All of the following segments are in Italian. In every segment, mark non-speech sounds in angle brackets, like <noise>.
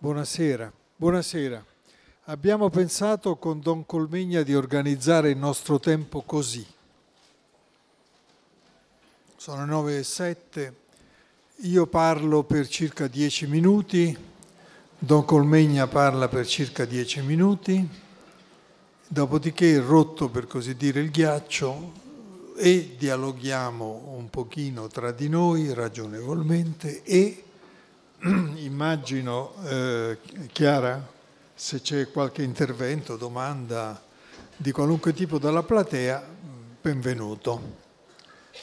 Buonasera, buonasera. Abbiamo pensato con Don Colmegna di organizzare il nostro tempo così. Sono 9 e 7, io parlo per circa 10 minuti, Don Colmegna parla per circa 10 minuti, dopodiché rotto per così dire il ghiaccio e dialoghiamo un pochino tra di noi ragionevolmente e <clears throat> immagino, eh, Chiara, se c'è qualche intervento, domanda di qualunque tipo dalla platea, benvenuto.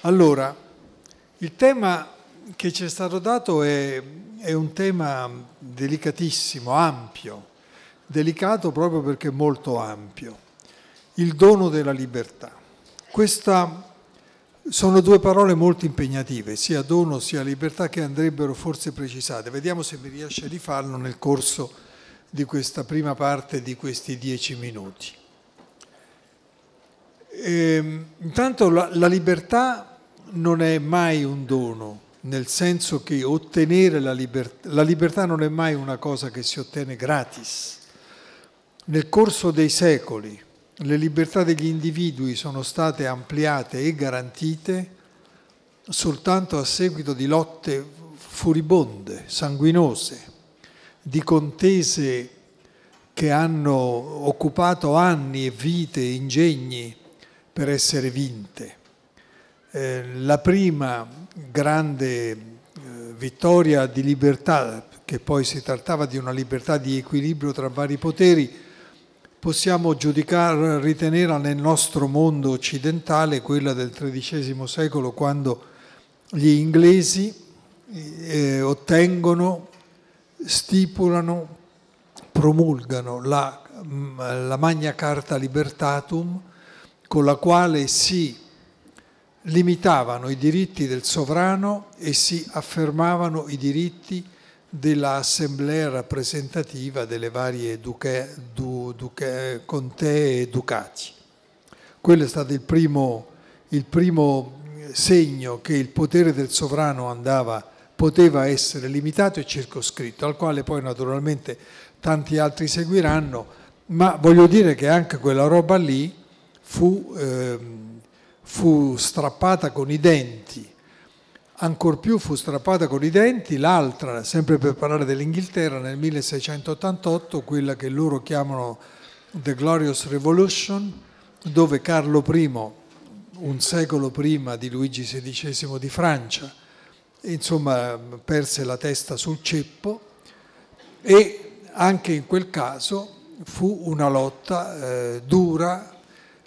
Allora, il tema che ci è stato dato è, è un tema delicatissimo, ampio, delicato proprio perché molto ampio, il dono della libertà. Questa sono due parole molto impegnative, sia dono sia libertà, che andrebbero forse precisate. Vediamo se mi riesce di farlo nel corso di questa prima parte di questi dieci minuti. E, ehm, intanto la, la libertà non è mai un dono, nel senso che ottenere la libertà, la libertà non è mai una cosa che si ottiene gratis. Nel corso dei secoli, le libertà degli individui sono state ampliate e garantite soltanto a seguito di lotte furibonde, sanguinose, di contese che hanno occupato anni e vite, ingegni per essere vinte. Eh, la prima grande eh, vittoria di libertà, che poi si trattava di una libertà di equilibrio tra vari poteri, possiamo giudicare, ritenere nel nostro mondo occidentale quella del XIII secolo quando gli inglesi eh, eh ottengono, stipulano, promulgano la, mm, la Magna Carta Libertatum con la quale si limitavano i diritti del sovrano e si affermavano i diritti dell'assemblea rappresentativa delle varie duche, du, duche, contee e ducati. Quello è stato il primo, il primo segno che il potere del sovrano andava, poteva essere limitato e circoscritto, al quale poi naturalmente tanti altri seguiranno, ma voglio dire che anche quella roba lì fu, eh, fu strappata con i denti ancor più fu strappata con i denti l'altra, sempre per parlare dell'Inghilterra, nel 1688, quella che loro chiamano The Glorious Revolution, dove Carlo I, un secolo prima di Luigi XVI di Francia, insomma perse la testa sul ceppo e anche in quel caso fu una lotta eh, dura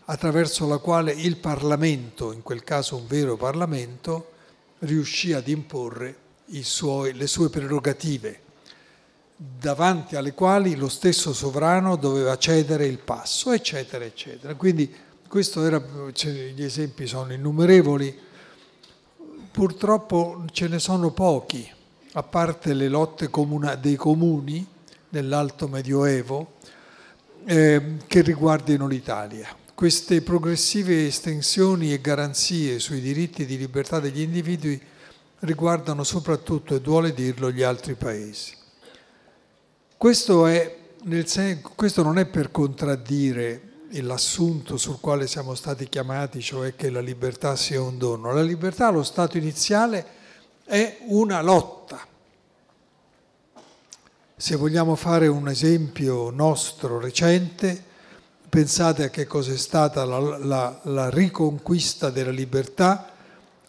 attraverso la quale il Parlamento, in quel caso un vero Parlamento, riuscì ad imporre suoi, le sue prerogative, davanti alle quali lo stesso sovrano doveva cedere il passo, eccetera, eccetera. Quindi era, cioè, gli esempi sono innumerevoli, purtroppo ce ne sono pochi, a parte le lotte comuna, dei comuni nell'alto medioevo, eh, che riguardino l'Italia queste progressive estensioni e garanzie sui diritti di libertà degli individui riguardano soprattutto, e duole dirlo, gli altri paesi. Questo, è, sen- questo non è per contraddire l'assunto sul quale siamo stati chiamati, cioè che la libertà sia un dono. La libertà allo stato iniziale è una lotta. Se vogliamo fare un esempio nostro recente, Pensate a che cos'è stata la, la, la riconquista della libertà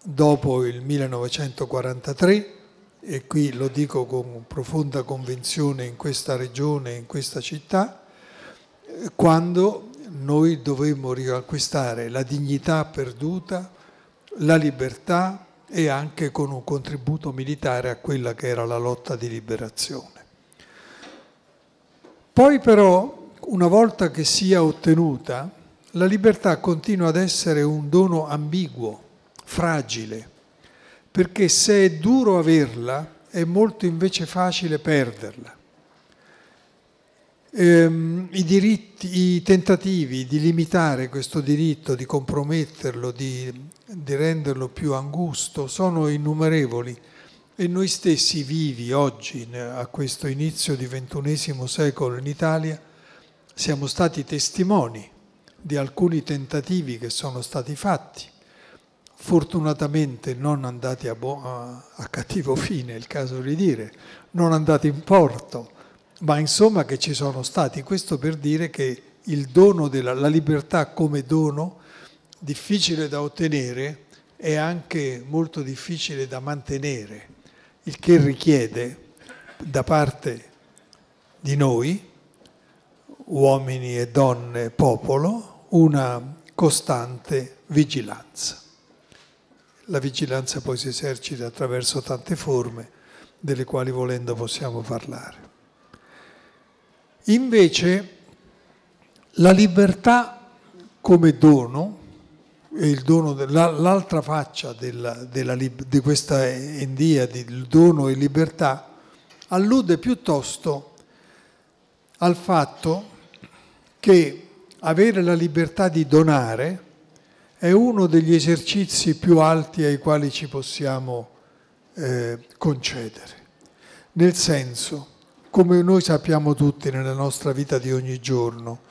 dopo il 1943 e qui lo dico con profonda convinzione in questa regione, in questa città, quando noi dovremmo riacquistare la dignità perduta, la libertà e anche con un contributo militare a quella che era la lotta di liberazione. Poi però una volta che sia ottenuta, la libertà continua ad essere un dono ambiguo, fragile, perché se è duro averla, è molto invece facile perderla. Ehm, i, diritti, I tentativi di limitare questo diritto, di comprometterlo, di, di renderlo più angusto, sono innumerevoli e noi stessi vivi oggi a questo inizio di XXI secolo in Italia siamo stati testimoni di alcuni tentativi che sono stati fatti, fortunatamente non andati a, a cattivo fine, è il caso di dire, non andati in porto, ma insomma che ci sono stati. Questo per dire che il dono della la libertà come dono, difficile da ottenere, è anche molto difficile da mantenere, il che richiede da parte di noi uomini e donne, popolo, una costante vigilanza. La vigilanza poi si esercita attraverso tante forme, delle quali volendo possiamo parlare. Invece la libertà come dono, e l'altra faccia della, della, di questa india di dono e libertà, allude piuttosto al fatto che avere la libertà di donare è uno degli esercizi più alti ai quali ci possiamo eh, concedere. Nel senso, come noi sappiamo tutti nella nostra vita di ogni giorno,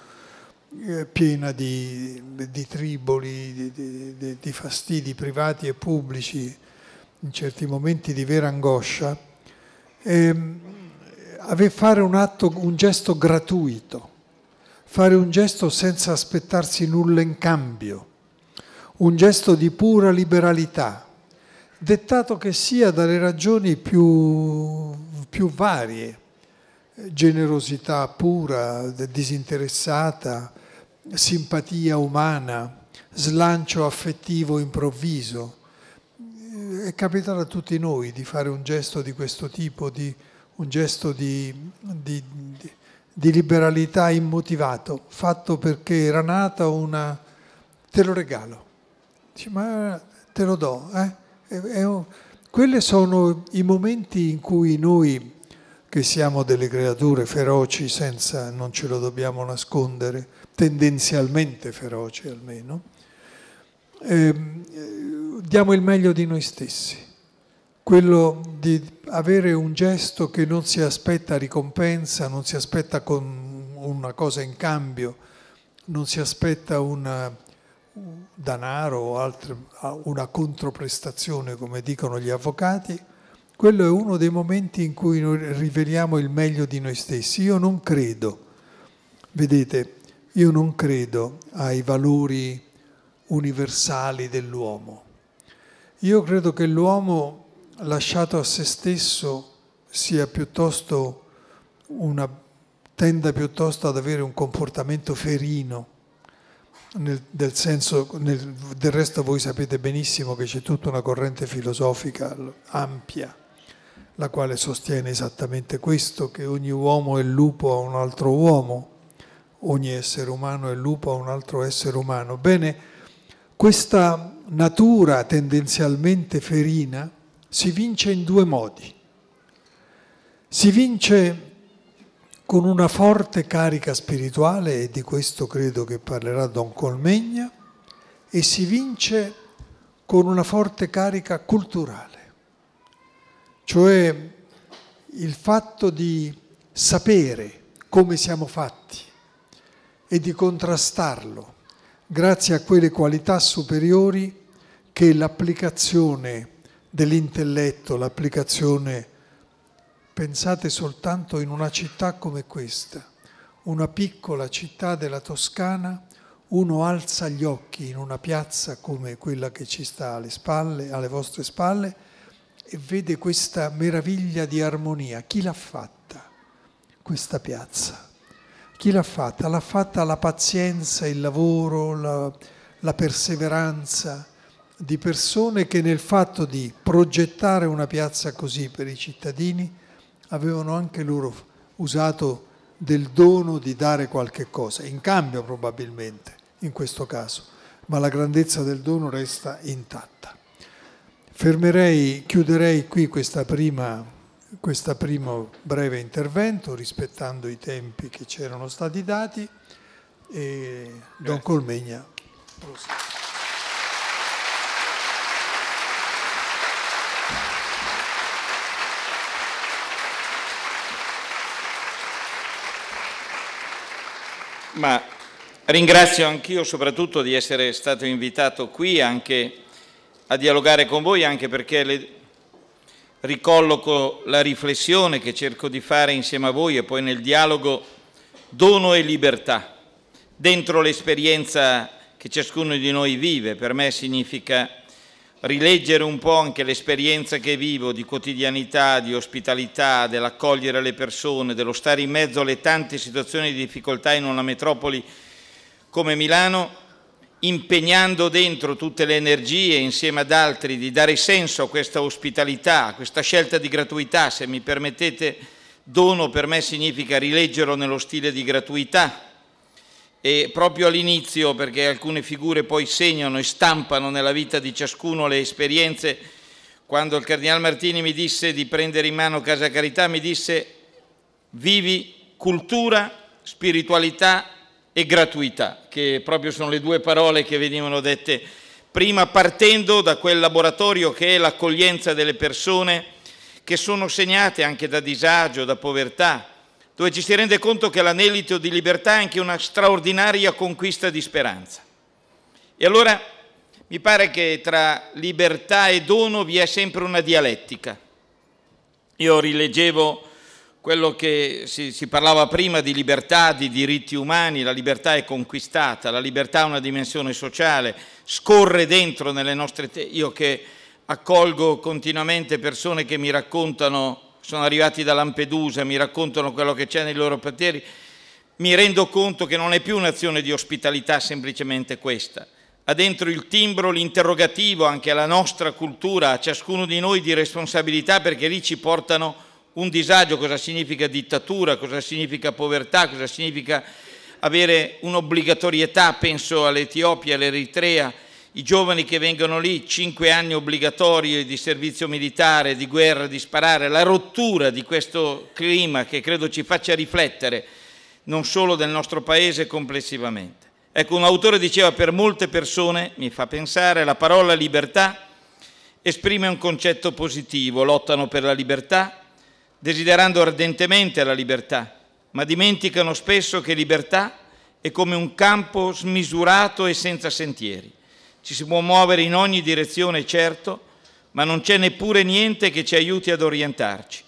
eh, piena di, di triboli, di, di, di fastidi privati e pubblici, in certi momenti di vera angoscia, eh, fare un atto, un gesto gratuito, fare un gesto senza aspettarsi nulla in cambio, un gesto di pura liberalità, dettato che sia dalle ragioni più, più varie, generosità pura, disinteressata, simpatia umana, slancio affettivo improvviso. È capitato a tutti noi di fare un gesto di questo tipo, di, un gesto di, di, di di liberalità immotivato, fatto perché era nata una... te lo regalo. Dice, ma te lo do. Eh? Un... Oh, Quelli sono i momenti in cui noi, che siamo delle creature feroci, senza, non ce lo dobbiamo nascondere, tendenzialmente feroci almeno, eh, diamo il meglio di noi stessi quello di avere un gesto che non si aspetta ricompensa, non si aspetta una cosa in cambio, non si aspetta un danaro o altre, una controprestazione, come dicono gli avvocati, quello è uno dei momenti in cui noi riveliamo il meglio di noi stessi. Io non credo, vedete, io non credo ai valori universali dell'uomo. Io credo che l'uomo lasciato a se stesso sia piuttosto una, tenda piuttosto ad avere un comportamento ferino. Nel, del, senso, nel, del resto voi sapete benissimo che c'è tutta una corrente filosofica ampia, la quale sostiene esattamente questo, che ogni uomo è lupo a un altro uomo, ogni essere umano è lupo a un altro essere umano. Bene, questa natura tendenzialmente ferina si vince in due modi. Si vince con una forte carica spirituale, e di questo credo che parlerà Don Colmegna, e si vince con una forte carica culturale, cioè il fatto di sapere come siamo fatti e di contrastarlo grazie a quelle qualità superiori che l'applicazione dell'intelletto, l'applicazione, pensate soltanto in una città come questa, una piccola città della Toscana, uno alza gli occhi in una piazza come quella che ci sta alle spalle, alle vostre spalle, e vede questa meraviglia di armonia. Chi l'ha fatta questa piazza? Chi l'ha fatta? L'ha fatta la pazienza, il lavoro, la, la perseveranza di persone che nel fatto di progettare una piazza così per i cittadini avevano anche loro usato del dono di dare qualche cosa, in cambio probabilmente in questo caso, ma la grandezza del dono resta intatta. Fermerei, chiuderei qui questa prima, questo primo breve intervento rispettando i tempi che c'erano stati dati e Don Colmegna. Prossimo. Ma ringrazio anch'io soprattutto di essere stato invitato qui anche a dialogare con voi, anche perché le ricolloco la riflessione che cerco di fare insieme a voi e poi nel dialogo dono e libertà, dentro l'esperienza che ciascuno di noi vive. Per me significa rileggere un po' anche l'esperienza che vivo di quotidianità, di ospitalità, dell'accogliere le persone, dello stare in mezzo alle tante situazioni di difficoltà in una metropoli come Milano, impegnando dentro tutte le energie insieme ad altri di dare senso a questa ospitalità, a questa scelta di gratuità, se mi permettete, dono per me significa rileggerlo nello stile di gratuità, e proprio all'inizio, perché alcune figure poi segnano e stampano nella vita di ciascuno le esperienze, quando il Cardinale Martini mi disse di prendere in mano Casa Carità, mi disse vivi cultura, spiritualità e gratuità, che proprio sono le due parole che venivano dette prima, partendo da quel laboratorio che è l'accoglienza delle persone che sono segnate anche da disagio, da povertà, dove ci si rende conto che l'anelito di libertà è anche una straordinaria conquista di speranza. E allora mi pare che tra libertà e dono vi è sempre una dialettica. Io rileggevo quello che si, si parlava prima di libertà, di diritti umani, la libertà è conquistata, la libertà ha una dimensione sociale, scorre dentro nelle nostre... Te- io che accolgo continuamente persone che mi raccontano sono arrivati da Lampedusa, mi raccontano quello che c'è nei loro pateri, mi rendo conto che non è più un'azione di ospitalità semplicemente questa. Ha dentro il timbro l'interrogativo anche alla nostra cultura, a ciascuno di noi di responsabilità, perché lì ci portano un disagio, cosa significa dittatura, cosa significa povertà, cosa significa avere un'obbligatorietà, penso all'Etiopia, all'Eritrea, i giovani che vengono lì, cinque anni obbligatori di servizio militare, di guerra, di sparare, la rottura di questo clima che credo ci faccia riflettere non solo del nostro Paese complessivamente. Ecco, un autore diceva per molte persone, mi fa pensare, la parola libertà esprime un concetto positivo, lottano per la libertà, desiderando ardentemente la libertà, ma dimenticano spesso che libertà è come un campo smisurato e senza sentieri. Ci si può muovere in ogni direzione, certo, ma non c'è neppure niente che ci aiuti ad orientarci.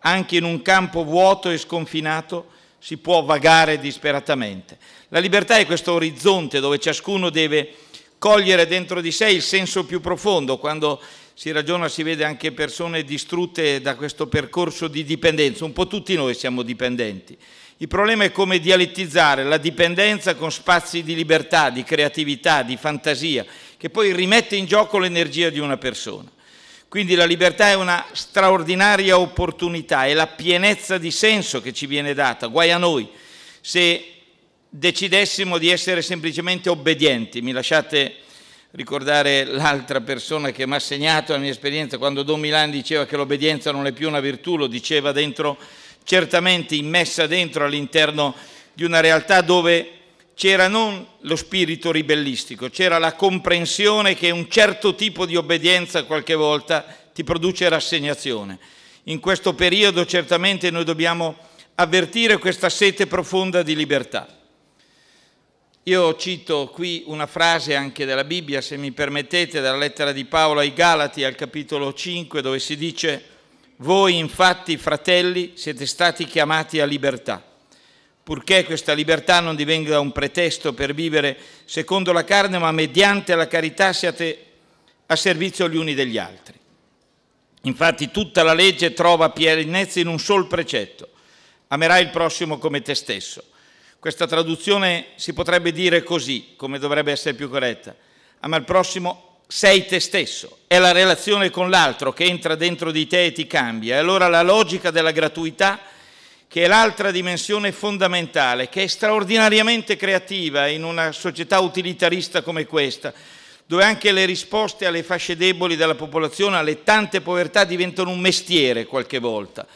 Anche in un campo vuoto e sconfinato si può vagare disperatamente. La libertà è questo orizzonte dove ciascuno deve cogliere dentro di sé il senso più profondo. Quando si ragiona si vede anche persone distrutte da questo percorso di dipendenza. Un po' tutti noi siamo dipendenti. Il problema è come dialettizzare la dipendenza con spazi di libertà, di creatività, di fantasia, che poi rimette in gioco l'energia di una persona. Quindi la libertà è una straordinaria opportunità, è la pienezza di senso che ci viene data, guai a noi. Se decidessimo di essere semplicemente obbedienti, mi lasciate ricordare l'altra persona che mi ha segnato la mia esperienza quando Don Milan diceva che l'obbedienza non è più una virtù, lo diceva dentro certamente immessa dentro all'interno di una realtà dove c'era non lo spirito ribellistico, c'era la comprensione che un certo tipo di obbedienza qualche volta ti produce rassegnazione. In questo periodo certamente noi dobbiamo avvertire questa sete profonda di libertà. Io cito qui una frase anche della Bibbia, se mi permettete, dalla lettera di Paolo ai Galati al capitolo 5 dove si dice voi infatti, fratelli, siete stati chiamati a libertà, purché questa libertà non divenga un pretesto per vivere secondo la carne, ma mediante la carità siate a servizio gli uni degli altri. Infatti tutta la legge trova pienezza in un sol precetto. Amerai il prossimo come te stesso. Questa traduzione si potrebbe dire così, come dovrebbe essere più corretta. Ama il prossimo sei te stesso, è la relazione con l'altro che entra dentro di te e ti cambia. E allora la logica della gratuità, che è l'altra dimensione fondamentale, che è straordinariamente creativa in una società utilitarista come questa, dove anche le risposte alle fasce deboli della popolazione, alle tante povertà, diventano un mestiere qualche volta,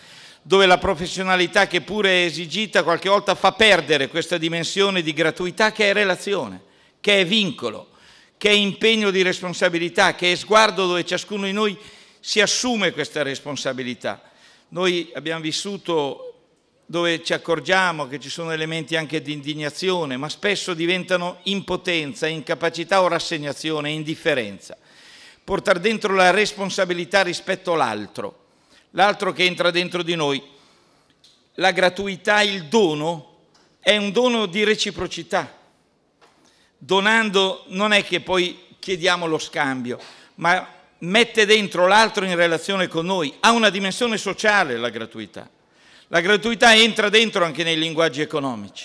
dove la professionalità che pure è esigita qualche volta fa perdere questa dimensione di gratuità che è relazione, che è vincolo che è impegno di responsabilità, che è sguardo dove ciascuno di noi si assume questa responsabilità. Noi abbiamo vissuto dove ci accorgiamo che ci sono elementi anche di indignazione, ma spesso diventano impotenza, incapacità o rassegnazione, indifferenza. Portare dentro la responsabilità rispetto all'altro, l'altro che entra dentro di noi. La gratuità, il dono, è un dono di reciprocità donando non è che poi chiediamo lo scambio, ma mette dentro l'altro in relazione con noi, ha una dimensione sociale la gratuità. La gratuità entra dentro anche nei linguaggi economici,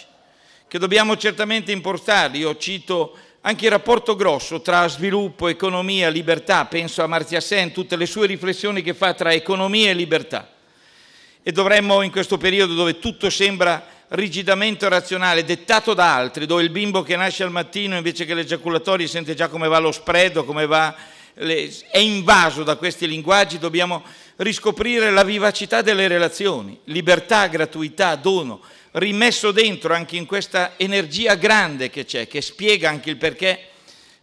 che dobbiamo certamente importare. Io cito anche il rapporto grosso tra sviluppo, economia, libertà, penso a Marzia Sen, tutte le sue riflessioni che fa tra economia e libertà e dovremmo in questo periodo dove tutto sembra rigidamente razionale, dettato da altri, dove il bimbo che nasce al mattino invece che l'ejaculatorio sente già come va lo spread come va le... è invaso da questi linguaggi, dobbiamo riscoprire la vivacità delle relazioni, libertà, gratuità, dono, rimesso dentro anche in questa energia grande che c'è, che spiega anche il perché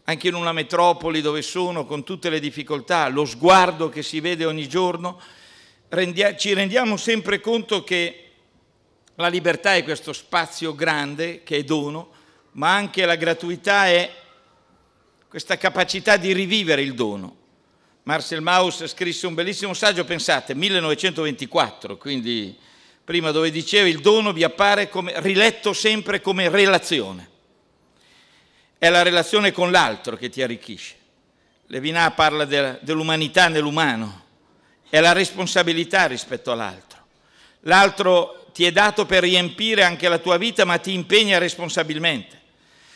anche in una metropoli dove sono, con tutte le difficoltà, lo sguardo che si vede ogni giorno, ci rendiamo sempre conto che la libertà è questo spazio grande che è dono, ma anche la gratuità è questa capacità di rivivere il dono. Marcel Mauss scrisse un bellissimo saggio, pensate, 1924, quindi prima dove diceva il dono vi appare come, riletto sempre come relazione. È la relazione con l'altro che ti arricchisce. Levinà parla dell'umanità nell'umano, è la responsabilità rispetto all'altro. L'altro ti è dato per riempire anche la tua vita, ma ti impegna responsabilmente.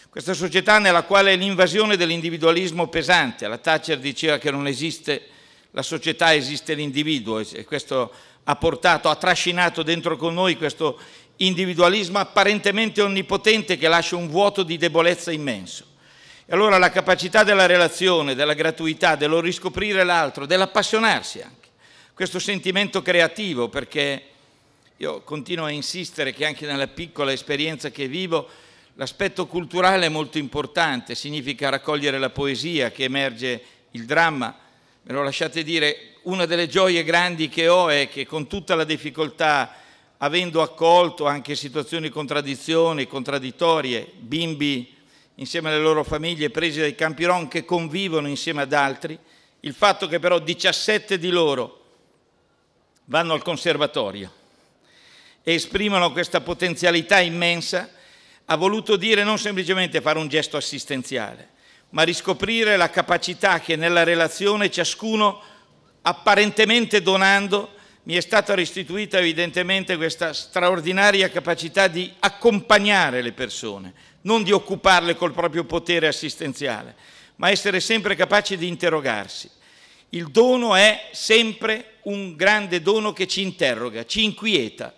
Questa società nella quale l'invasione dell'individualismo pesante, la Thatcher diceva che non esiste la società, esiste l'individuo e questo ha portato, ha trascinato dentro con noi questo individualismo apparentemente onnipotente che lascia un vuoto di debolezza immenso. E allora la capacità della relazione, della gratuità, dello riscoprire l'altro, dell'appassionarsi anche questo sentimento creativo perché io continuo a insistere che anche nella piccola esperienza che vivo l'aspetto culturale è molto importante, significa raccogliere la poesia che emerge il dramma. Me lo lasciate dire, una delle gioie grandi che ho è che con tutta la difficoltà, avendo accolto anche situazioni di contraddizioni, contraddittorie, bimbi insieme alle loro famiglie presi dai campi rom che convivono insieme ad altri, il fatto che però 17 di loro vanno al conservatorio e esprimono questa potenzialità immensa, ha voluto dire non semplicemente fare un gesto assistenziale, ma riscoprire la capacità che nella relazione ciascuno, apparentemente donando, mi è stata restituita evidentemente questa straordinaria capacità di accompagnare le persone, non di occuparle col proprio potere assistenziale, ma essere sempre capaci di interrogarsi il dono è sempre un grande dono che ci interroga, ci inquieta,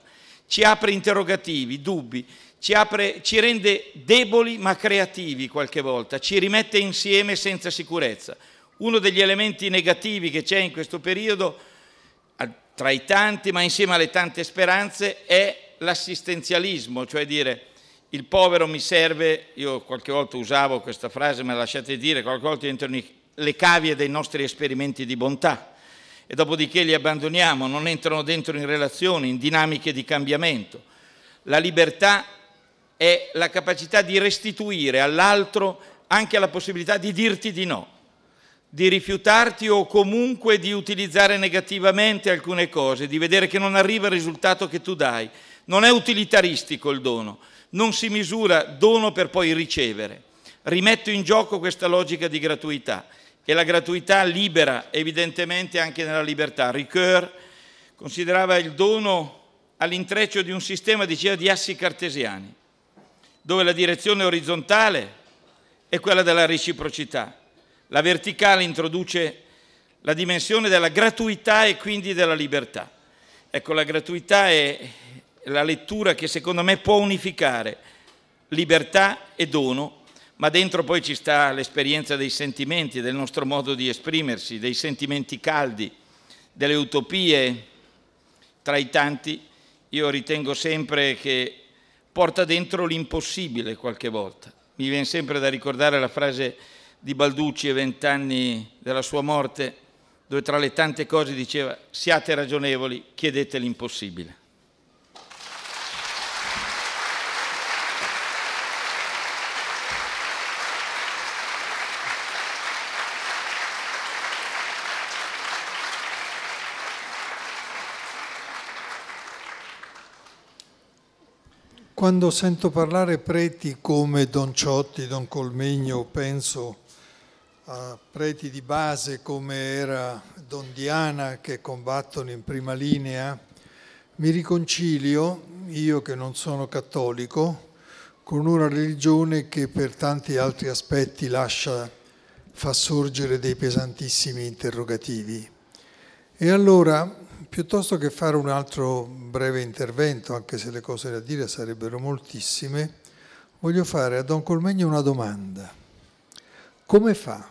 ci apre interrogativi, dubbi, ci, apre, ci rende deboli ma creativi qualche volta, ci rimette insieme senza sicurezza. Uno degli elementi negativi che c'è in questo periodo, tra i tanti, ma insieme alle tante speranze, è l'assistenzialismo, cioè dire il povero mi serve, io qualche volta usavo questa frase, ma lasciate dire, qualche volta entro in le cavie dei nostri esperimenti di bontà e dopodiché li abbandoniamo, non entrano dentro in relazioni, in dinamiche di cambiamento. La libertà è la capacità di restituire all'altro anche la possibilità di dirti di no, di rifiutarti o comunque di utilizzare negativamente alcune cose, di vedere che non arriva il risultato che tu dai. Non è utilitaristico il dono, non si misura dono per poi ricevere. Rimetto in gioco questa logica di gratuità. E la gratuità libera evidentemente anche nella libertà. Ricoeur considerava il dono all'intreccio di un sistema, diceva, di assi cartesiani, dove la direzione orizzontale è quella della reciprocità, la verticale introduce la dimensione della gratuità e quindi della libertà. Ecco, la gratuità è la lettura che secondo me può unificare libertà e dono ma dentro poi ci sta l'esperienza dei sentimenti, del nostro modo di esprimersi, dei sentimenti caldi, delle utopie tra i tanti. Io ritengo sempre che porta dentro l'impossibile qualche volta. Mi viene sempre da ricordare la frase di Balducci ai vent'anni della sua morte, dove tra le tante cose diceva siate ragionevoli, chiedete l'impossibile. Quando sento parlare preti come Don Ciotti, Don Colmegno, penso a preti di base come era Don Diana che combattono in prima linea, mi riconcilio, io che non sono cattolico, con una religione che per tanti altri aspetti lascia, fa sorgere dei pesantissimi interrogativi. E allora Piuttosto che fare un altro breve intervento, anche se le cose da dire sarebbero moltissime, voglio fare a Don Colmegno una domanda. Come fa?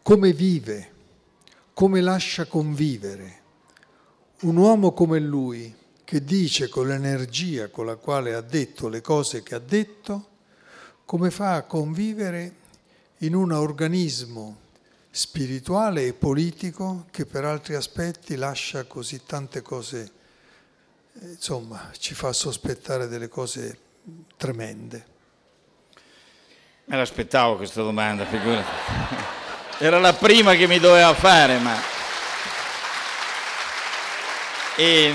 Come vive? Come lascia convivere un uomo come lui, che dice con l'energia con la quale ha detto le cose che ha detto, come fa a convivere in un organismo spirituale e politico che per altri aspetti lascia così tante cose, eh, insomma, ci fa sospettare delle cose tremende. Me l'aspettavo questa domanda, figurati. <laughs> Era la prima che mi doveva fare, ma... E,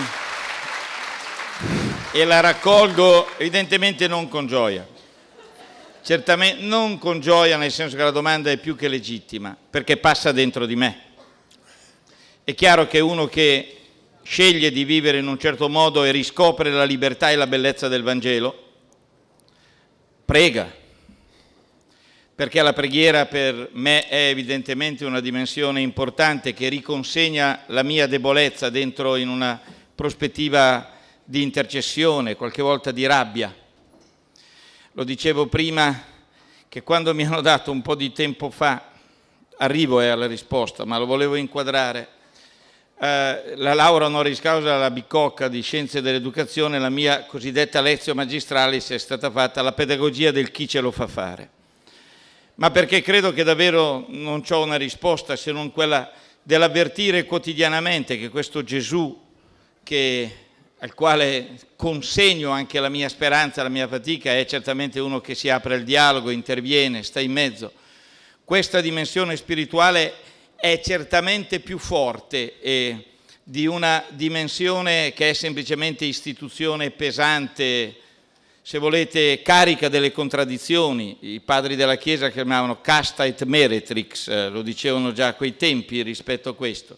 e la raccolgo evidentemente non con gioia certamente non con gioia, nel senso che la domanda è più che legittima, perché passa dentro di me. È chiaro che uno che sceglie di vivere in un certo modo e riscopre la libertà e la bellezza del Vangelo, prega, perché la preghiera per me è evidentemente una dimensione importante che riconsegna la mia debolezza dentro in una prospettiva di intercessione, qualche volta di rabbia, lo dicevo prima che quando mi hanno dato un po' di tempo fa, arrivo eh, alla risposta, ma lo volevo inquadrare, eh, la laurea honoris causa alla Bicocca di Scienze dell'Educazione, la mia cosiddetta lezione magistralis è stata fatta alla pedagogia del chi ce lo fa fare. Ma perché credo che davvero non ho una risposta se non quella dell'avvertire quotidianamente che questo Gesù che al quale consegno anche la mia speranza, la mia fatica, è certamente uno che si apre al dialogo, interviene, sta in mezzo. Questa dimensione spirituale è certamente più forte eh, di una dimensione che è semplicemente istituzione pesante, se volete, carica delle contraddizioni. I padri della Chiesa chiamavano casta et meretrix, eh, lo dicevano già a quei tempi rispetto a questo.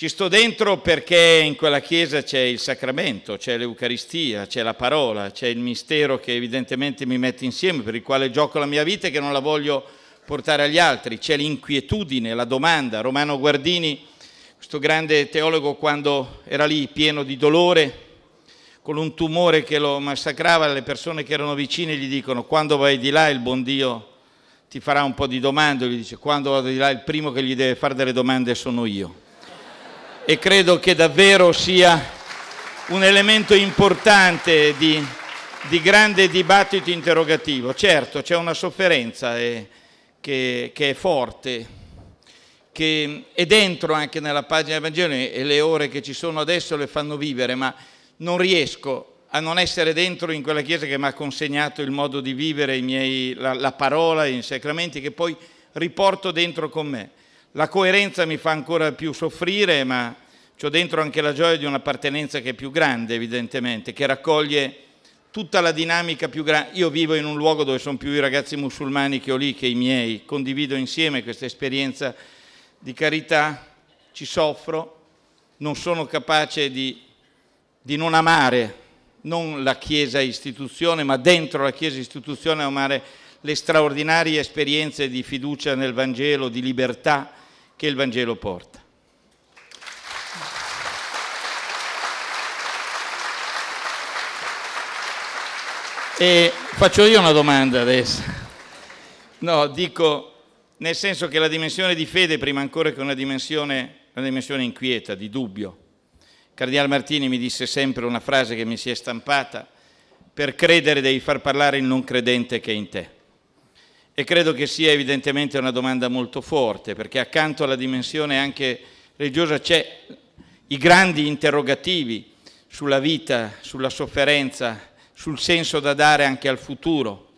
Ci sto dentro perché in quella chiesa c'è il sacramento, c'è l'Eucaristia, c'è la parola, c'è il mistero che evidentemente mi mette insieme, per il quale gioco la mia vita e che non la voglio portare agli altri. C'è l'inquietudine, la domanda. Romano Guardini, questo grande teologo, quando era lì pieno di dolore, con un tumore che lo massacrava, le persone che erano vicine gli dicono quando vai di là il buon Dio ti farà un po' di domande, gli dice quando vado di là il primo che gli deve fare delle domande sono io e credo che davvero sia un elemento importante di, di grande dibattito interrogativo. Certo, c'è una sofferenza eh, che, che, è forte, che è dentro anche nella pagina del Vangelo e le ore che ci sono adesso le fanno vivere, ma non riesco a non essere dentro in quella Chiesa che mi ha consegnato il modo di vivere, miei, la, la parola, i sacramenti, che poi riporto dentro con me. La coerenza mi fa ancora più soffrire, ma c'ho dentro anche la gioia di un'appartenenza che è più grande, evidentemente, che raccoglie tutta la dinamica più grande. Io vivo in un luogo dove sono più i ragazzi musulmani che ho lì che i miei, condivido insieme questa esperienza di carità, ci soffro, non sono capace di, di non amare non la Chiesa istituzione, ma dentro la Chiesa istituzione amare le straordinarie esperienze di fiducia nel Vangelo, di libertà, che il Vangelo porta. E faccio io una domanda adesso. No, dico nel senso che la dimensione di fede, prima ancora che una dimensione, una dimensione inquieta, di dubbio. Cardinal Martini mi disse sempre una frase che mi si è stampata, per credere devi far parlare il non credente che è in te. E credo che sia evidentemente una domanda molto forte, perché accanto alla dimensione anche religiosa c'è i grandi interrogativi sulla vita, sulla sofferenza, sul senso da dare anche al futuro.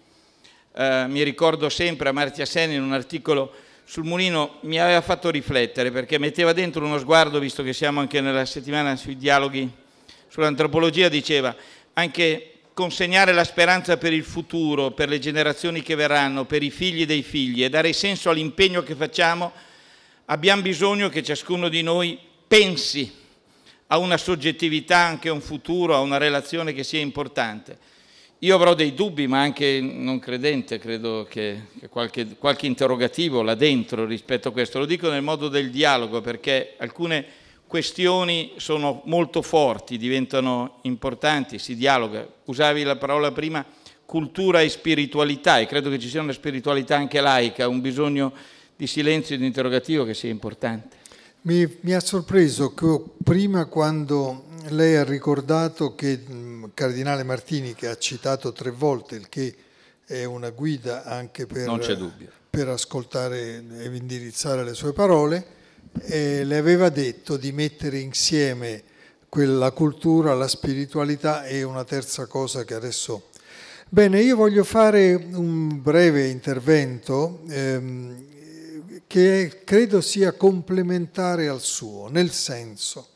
Eh, mi ricordo sempre a Marzia Sen in un articolo sul mulino mi aveva fatto riflettere perché metteva dentro uno sguardo, visto che siamo anche nella settimana sui dialoghi sull'antropologia, diceva anche consegnare la speranza per il futuro, per le generazioni che verranno, per i figli dei figli e dare senso all'impegno che facciamo, abbiamo bisogno che ciascuno di noi pensi a una soggettività, anche a un futuro, a una relazione che sia importante. Io avrò dei dubbi, ma anche non credente, credo che, qualche, qualche interrogativo là dentro rispetto a questo. Lo dico nel modo del dialogo, perché alcune questioni sono molto forti, diventano importanti, si dialoga. Usavi la parola prima cultura e spiritualità e credo che ci sia una spiritualità anche laica, un bisogno di silenzio e di interrogativo che sia importante. Mi, mi ha sorpreso che prima quando lei ha ricordato che il Cardinale Martini, che ha citato tre volte, il che è una guida anche per, per ascoltare e indirizzare le sue parole, e le aveva detto di mettere insieme quella cultura, la spiritualità e una terza cosa che adesso... Bene, io voglio fare un breve intervento ehm, che credo sia complementare al suo, nel senso,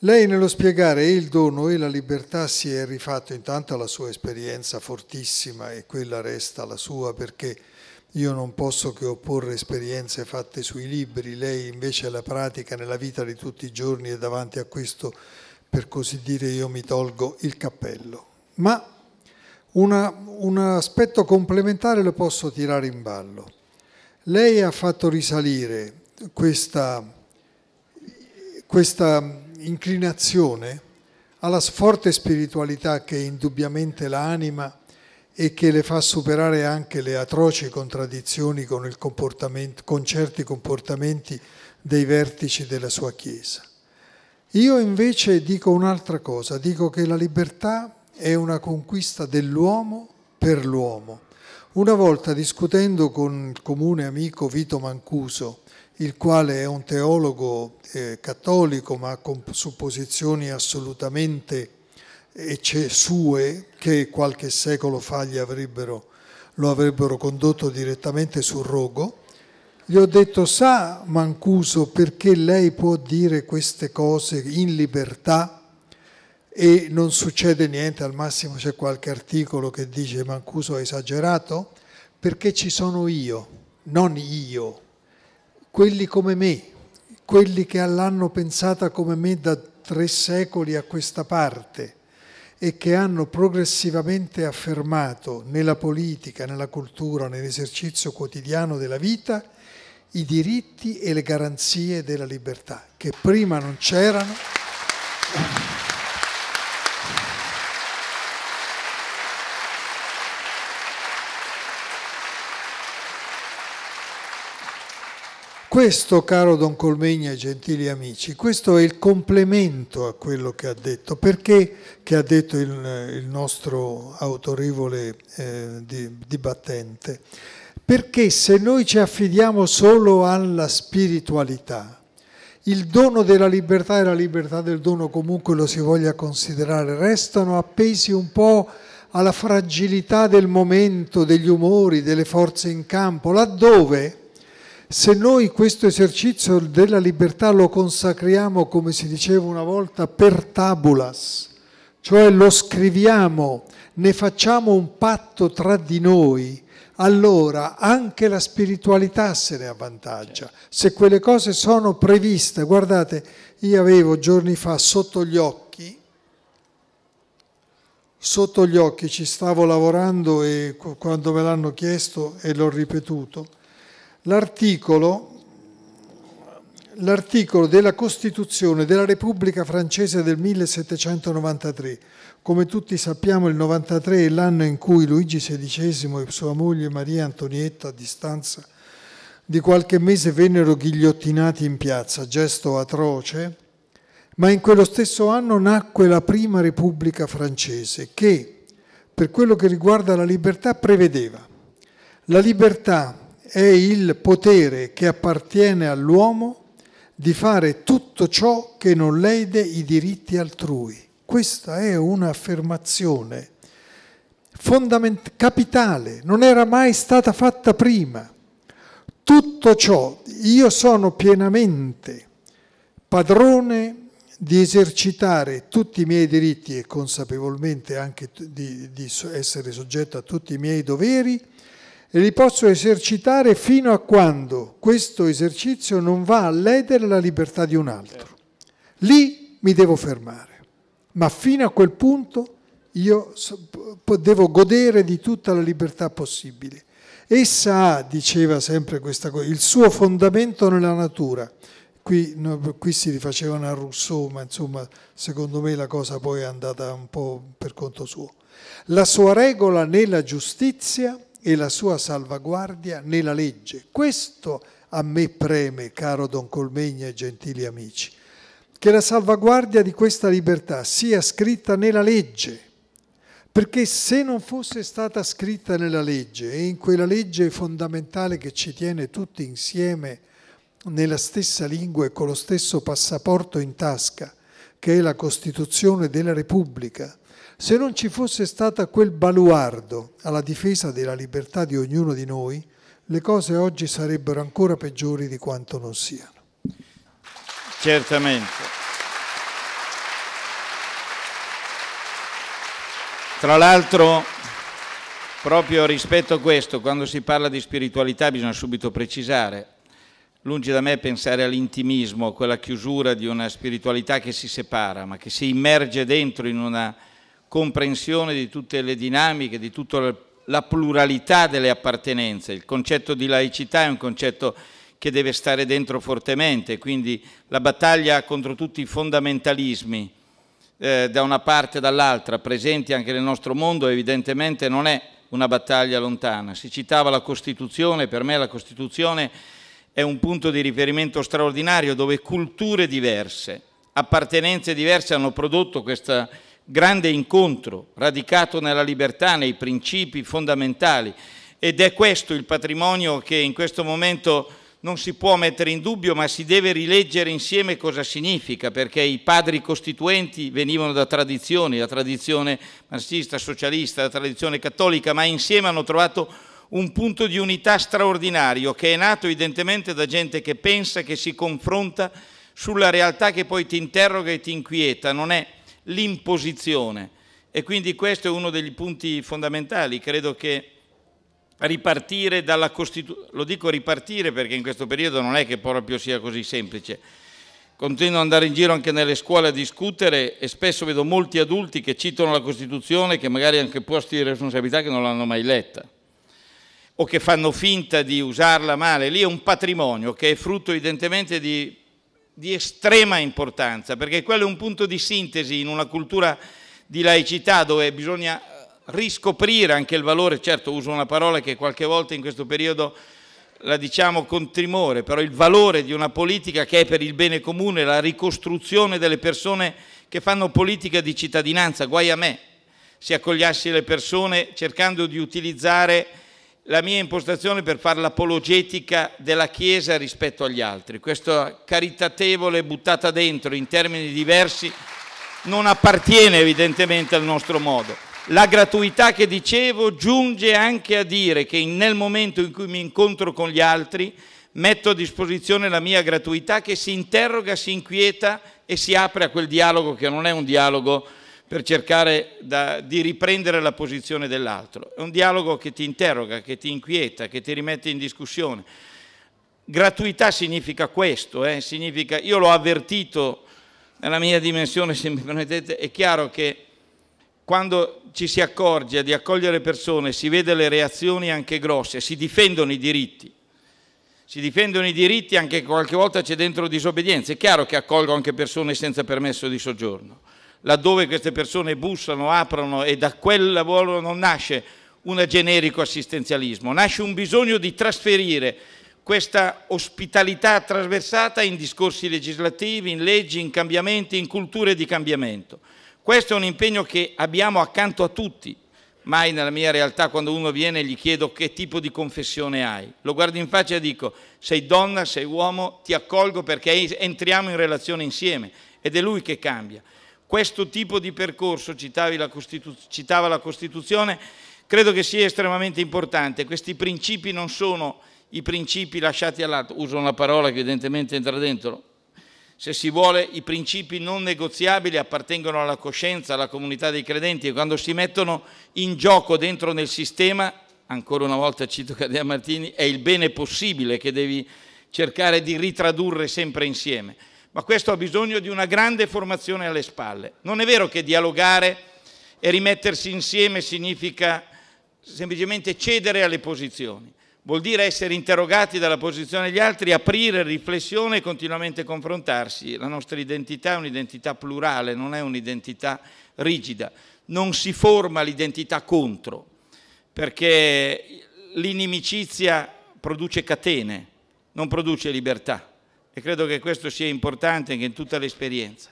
lei nello spiegare il dono e la libertà si è rifatto intanto alla sua esperienza fortissima e quella resta la sua perché io non posso che opporre esperienze fatte sui libri, lei invece la pratica nella vita di tutti i giorni e davanti a questo, per così dire, io mi tolgo il cappello. Ma una, un aspetto complementare lo posso tirare in ballo. Lei ha fatto risalire questa, questa inclinazione alla forte spiritualità che indubbiamente l'anima e che le fa superare anche le atroci contraddizioni con, con certi comportamenti dei vertici della sua Chiesa. Io invece dico un'altra cosa, dico che la libertà è una conquista dell'uomo per l'uomo. Una volta discutendo con il comune amico Vito Mancuso, il quale è un teologo eh, cattolico ma con supposizioni assolutamente eh, sue, che qualche secolo fa avrebbero, lo avrebbero condotto direttamente sul rogo, gli ho detto, sa Mancuso perché lei può dire queste cose in libertà e non succede niente, al massimo c'è qualche articolo che dice Mancuso ha esagerato? Perché ci sono io, non io, quelli come me, quelli che l'hanno pensata come me da tre secoli a questa parte e che hanno progressivamente affermato nella politica, nella cultura, nell'esercizio quotidiano della vita i diritti e le garanzie della libertà che prima non c'erano. Questo, caro Don Colmegna e gentili amici, questo è il complemento a quello che ha detto, perché che ha detto il, il nostro autorevole eh, dibattente. Perché se noi ci affidiamo solo alla spiritualità, il dono della libertà e la libertà del dono comunque lo si voglia considerare, restano appesi un po' alla fragilità del momento, degli umori, delle forze in campo, laddove se noi questo esercizio della libertà lo consacriamo, come si diceva una volta, per tabulas, cioè lo scriviamo, ne facciamo un patto tra di noi, allora anche la spiritualità se ne avvantaggia. Se quelle cose sono previste, guardate, io avevo giorni fa sotto gli occhi, sotto gli occhi ci stavo lavorando e quando me l'hanno chiesto e l'ho ripetuto, l'articolo, l'articolo della Costituzione della Repubblica Francese del 1793. Come tutti sappiamo il 93 è l'anno in cui Luigi XVI e sua moglie Maria Antonietta a distanza di qualche mese vennero ghigliottinati in piazza, gesto atroce, ma in quello stesso anno nacque la prima Repubblica francese che, per quello che riguarda la libertà, prevedeva la libertà è il potere che appartiene all'uomo di fare tutto ciò che non lede i diritti altrui. Questa è un'affermazione fondament- capitale, non era mai stata fatta prima. Tutto ciò, io sono pienamente padrone di esercitare tutti i miei diritti e consapevolmente anche di, di essere soggetto a tutti i miei doveri, e li posso esercitare fino a quando questo esercizio non va a ledere la libertà di un altro. Lì mi devo fermare, ma fino a quel punto io devo godere di tutta la libertà possibile. Essa ha, diceva sempre questa cosa, il suo fondamento nella natura. Qui, no, qui, si rifacevano a Rousseau, ma insomma, secondo me la cosa poi è andata un po' per conto suo. La sua regola nella giustizia e la sua salvaguardia nella legge. Questo a me preme, caro Don Colmegna e gentili amici, che la salvaguardia di questa libertà sia scritta nella legge, perché se non fosse stata scritta nella legge e in quella legge fondamentale che ci tiene tutti insieme nella stessa lingua e con lo stesso passaporto in tasca, che è la Costituzione della Repubblica, se non ci fosse stata quel baluardo alla difesa della libertà di ognuno di noi, le cose oggi sarebbero ancora peggiori di quanto non siano. Certamente. Tra l'altro, proprio rispetto a questo, quando si parla di spiritualità bisogna subito precisare, lungi da me pensare all'intimismo, a quella chiusura di una spiritualità che si separa, ma che si immerge dentro in una comprensione di tutte le dinamiche, di tutta la pluralità delle appartenenze. Il concetto di laicità è un concetto che deve stare dentro fortemente, quindi la battaglia contro tutti i fondamentalismi eh, da una parte e dall'altra, presenti anche nel nostro mondo, evidentemente non è una battaglia lontana. Si citava la Costituzione, per me la Costituzione è un punto di riferimento straordinario dove culture diverse, appartenenze diverse hanno prodotto questa grande incontro radicato nella libertà, nei principi fondamentali ed è questo il patrimonio che in questo momento non si può mettere in dubbio, ma si deve rileggere insieme cosa significa, perché i padri costituenti venivano da tradizioni, la tradizione marxista, socialista, la tradizione cattolica, ma insieme hanno trovato un punto di unità straordinario che è nato evidentemente da gente che pensa, che si confronta sulla realtà che poi ti interroga e ti inquieta. Non è l'imposizione. E quindi questo è uno degli punti fondamentali. Credo che ripartire dalla Costituzione, lo dico ripartire perché in questo periodo non è che proprio sia così semplice. Continuo ad andare in giro anche nelle scuole a discutere e spesso vedo molti adulti che citano la Costituzione, che magari anche posti di responsabilità che non l'hanno mai letta o che fanno finta di usarla male. Lì è un patrimonio che è frutto evidentemente di di estrema importanza, perché quello è un punto di sintesi in una cultura di laicità dove bisogna eh, riscoprire anche il valore, certo uso una parola che qualche volta in questo periodo la diciamo con timore, però il valore di una politica che è per il bene comune, la ricostruzione delle persone che fanno politica di cittadinanza, guai a me se accogliassi le persone cercando di utilizzare la mia impostazione per fare l'apologetica della Chiesa rispetto agli altri. Questa caritatevole buttata dentro in termini diversi non appartiene evidentemente al nostro modo. La gratuità che dicevo giunge anche a dire che nel momento in cui mi incontro con gli altri metto a disposizione la mia gratuità che si interroga, si inquieta e si apre a quel dialogo che non è un dialogo per cercare da, di riprendere la posizione dell'altro. È un dialogo che ti interroga, che ti inquieta, che ti rimette in discussione. Gratuità significa questo, eh? significa, io l'ho avvertito nella mia dimensione, <laughs> se mi permettete, è chiaro che quando ci si accorge di accogliere persone, si vede le reazioni anche grosse, si difendono i diritti, si difendono i diritti anche qualche volta c'è dentro disobbedienza, è chiaro che accolgo anche persone senza permesso di soggiorno, laddove queste persone bussano, aprono e da quel lavoro non nasce un generico assistenzialismo, nasce un bisogno di trasferire questa ospitalità attraversata in discorsi legislativi, in leggi, in cambiamenti, in culture di cambiamento. Questo è un impegno che abbiamo accanto a tutti. Mai nella mia realtà quando uno viene gli chiedo che tipo di confessione hai. Lo guardo in faccia e dico sei donna, sei uomo, ti accolgo perché entriamo in relazione insieme ed è lui che cambia questo tipo di percorso, la citava la Costituzione, credo che sia estremamente importante. Questi principi non sono i principi lasciati all'alto, uso una parola che evidentemente entra dentro. Se si vuole, i principi non negoziabili appartengono alla coscienza, alla comunità dei credenti e quando si mettono in gioco dentro nel sistema, ancora una volta cito Cadea Martini, è il bene possibile che devi cercare di ritradurre sempre insieme ma questo ha bisogno di una grande formazione alle spalle. Non è vero che dialogare e rimettersi insieme significa semplicemente cedere alle posizioni, vuol dire essere interrogati dalla posizione degli altri, aprire riflessione e continuamente confrontarsi. La nostra identità è un'identità plurale, non è un'identità rigida. Non si forma l'identità contro, perché l'inimicizia produce catene, non produce libertà e credo che questo sia importante anche in tutta l'esperienza.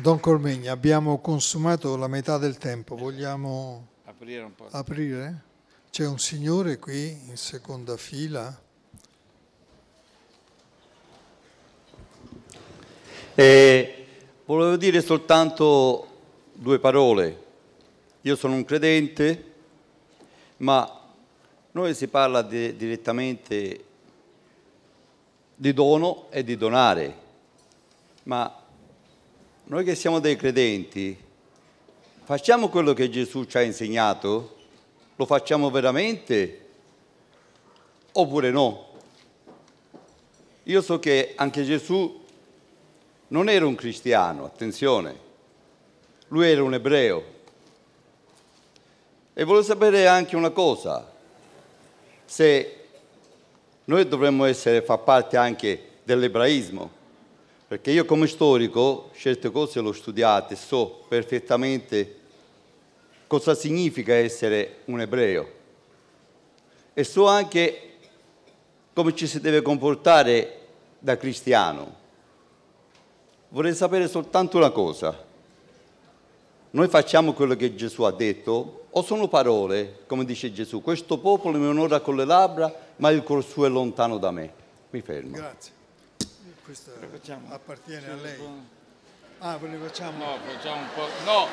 Don Cormegna, abbiamo consumato la metà del tempo, vogliamo aprire? Un po'. aprire? C'è un signore qui in seconda fila. Eh, volevo dire soltanto due parole. Io sono un credente, ma noi si parla di, direttamente di dono e di donare, ma noi che siamo dei credenti, facciamo quello che Gesù ci ha insegnato? Lo facciamo veramente oppure no? Io so che anche Gesù non era un cristiano, attenzione, lui era un ebreo. E volevo sapere anche una cosa, se noi dovremmo essere, fa parte anche dell'ebraismo, perché io come storico certe cose l'ho studiate, so perfettamente cosa significa essere un ebreo e so anche come ci si deve comportare da cristiano. Vorrei sapere soltanto una cosa, noi facciamo quello che Gesù ha detto o sono parole, come dice Gesù, questo popolo mi onora con le labbra, ma il cuore suo è lontano da me. Mi fermo. Grazie. Questo appartiene a lei. Ah, ve ne facciamo? No, facciamo un po'. No,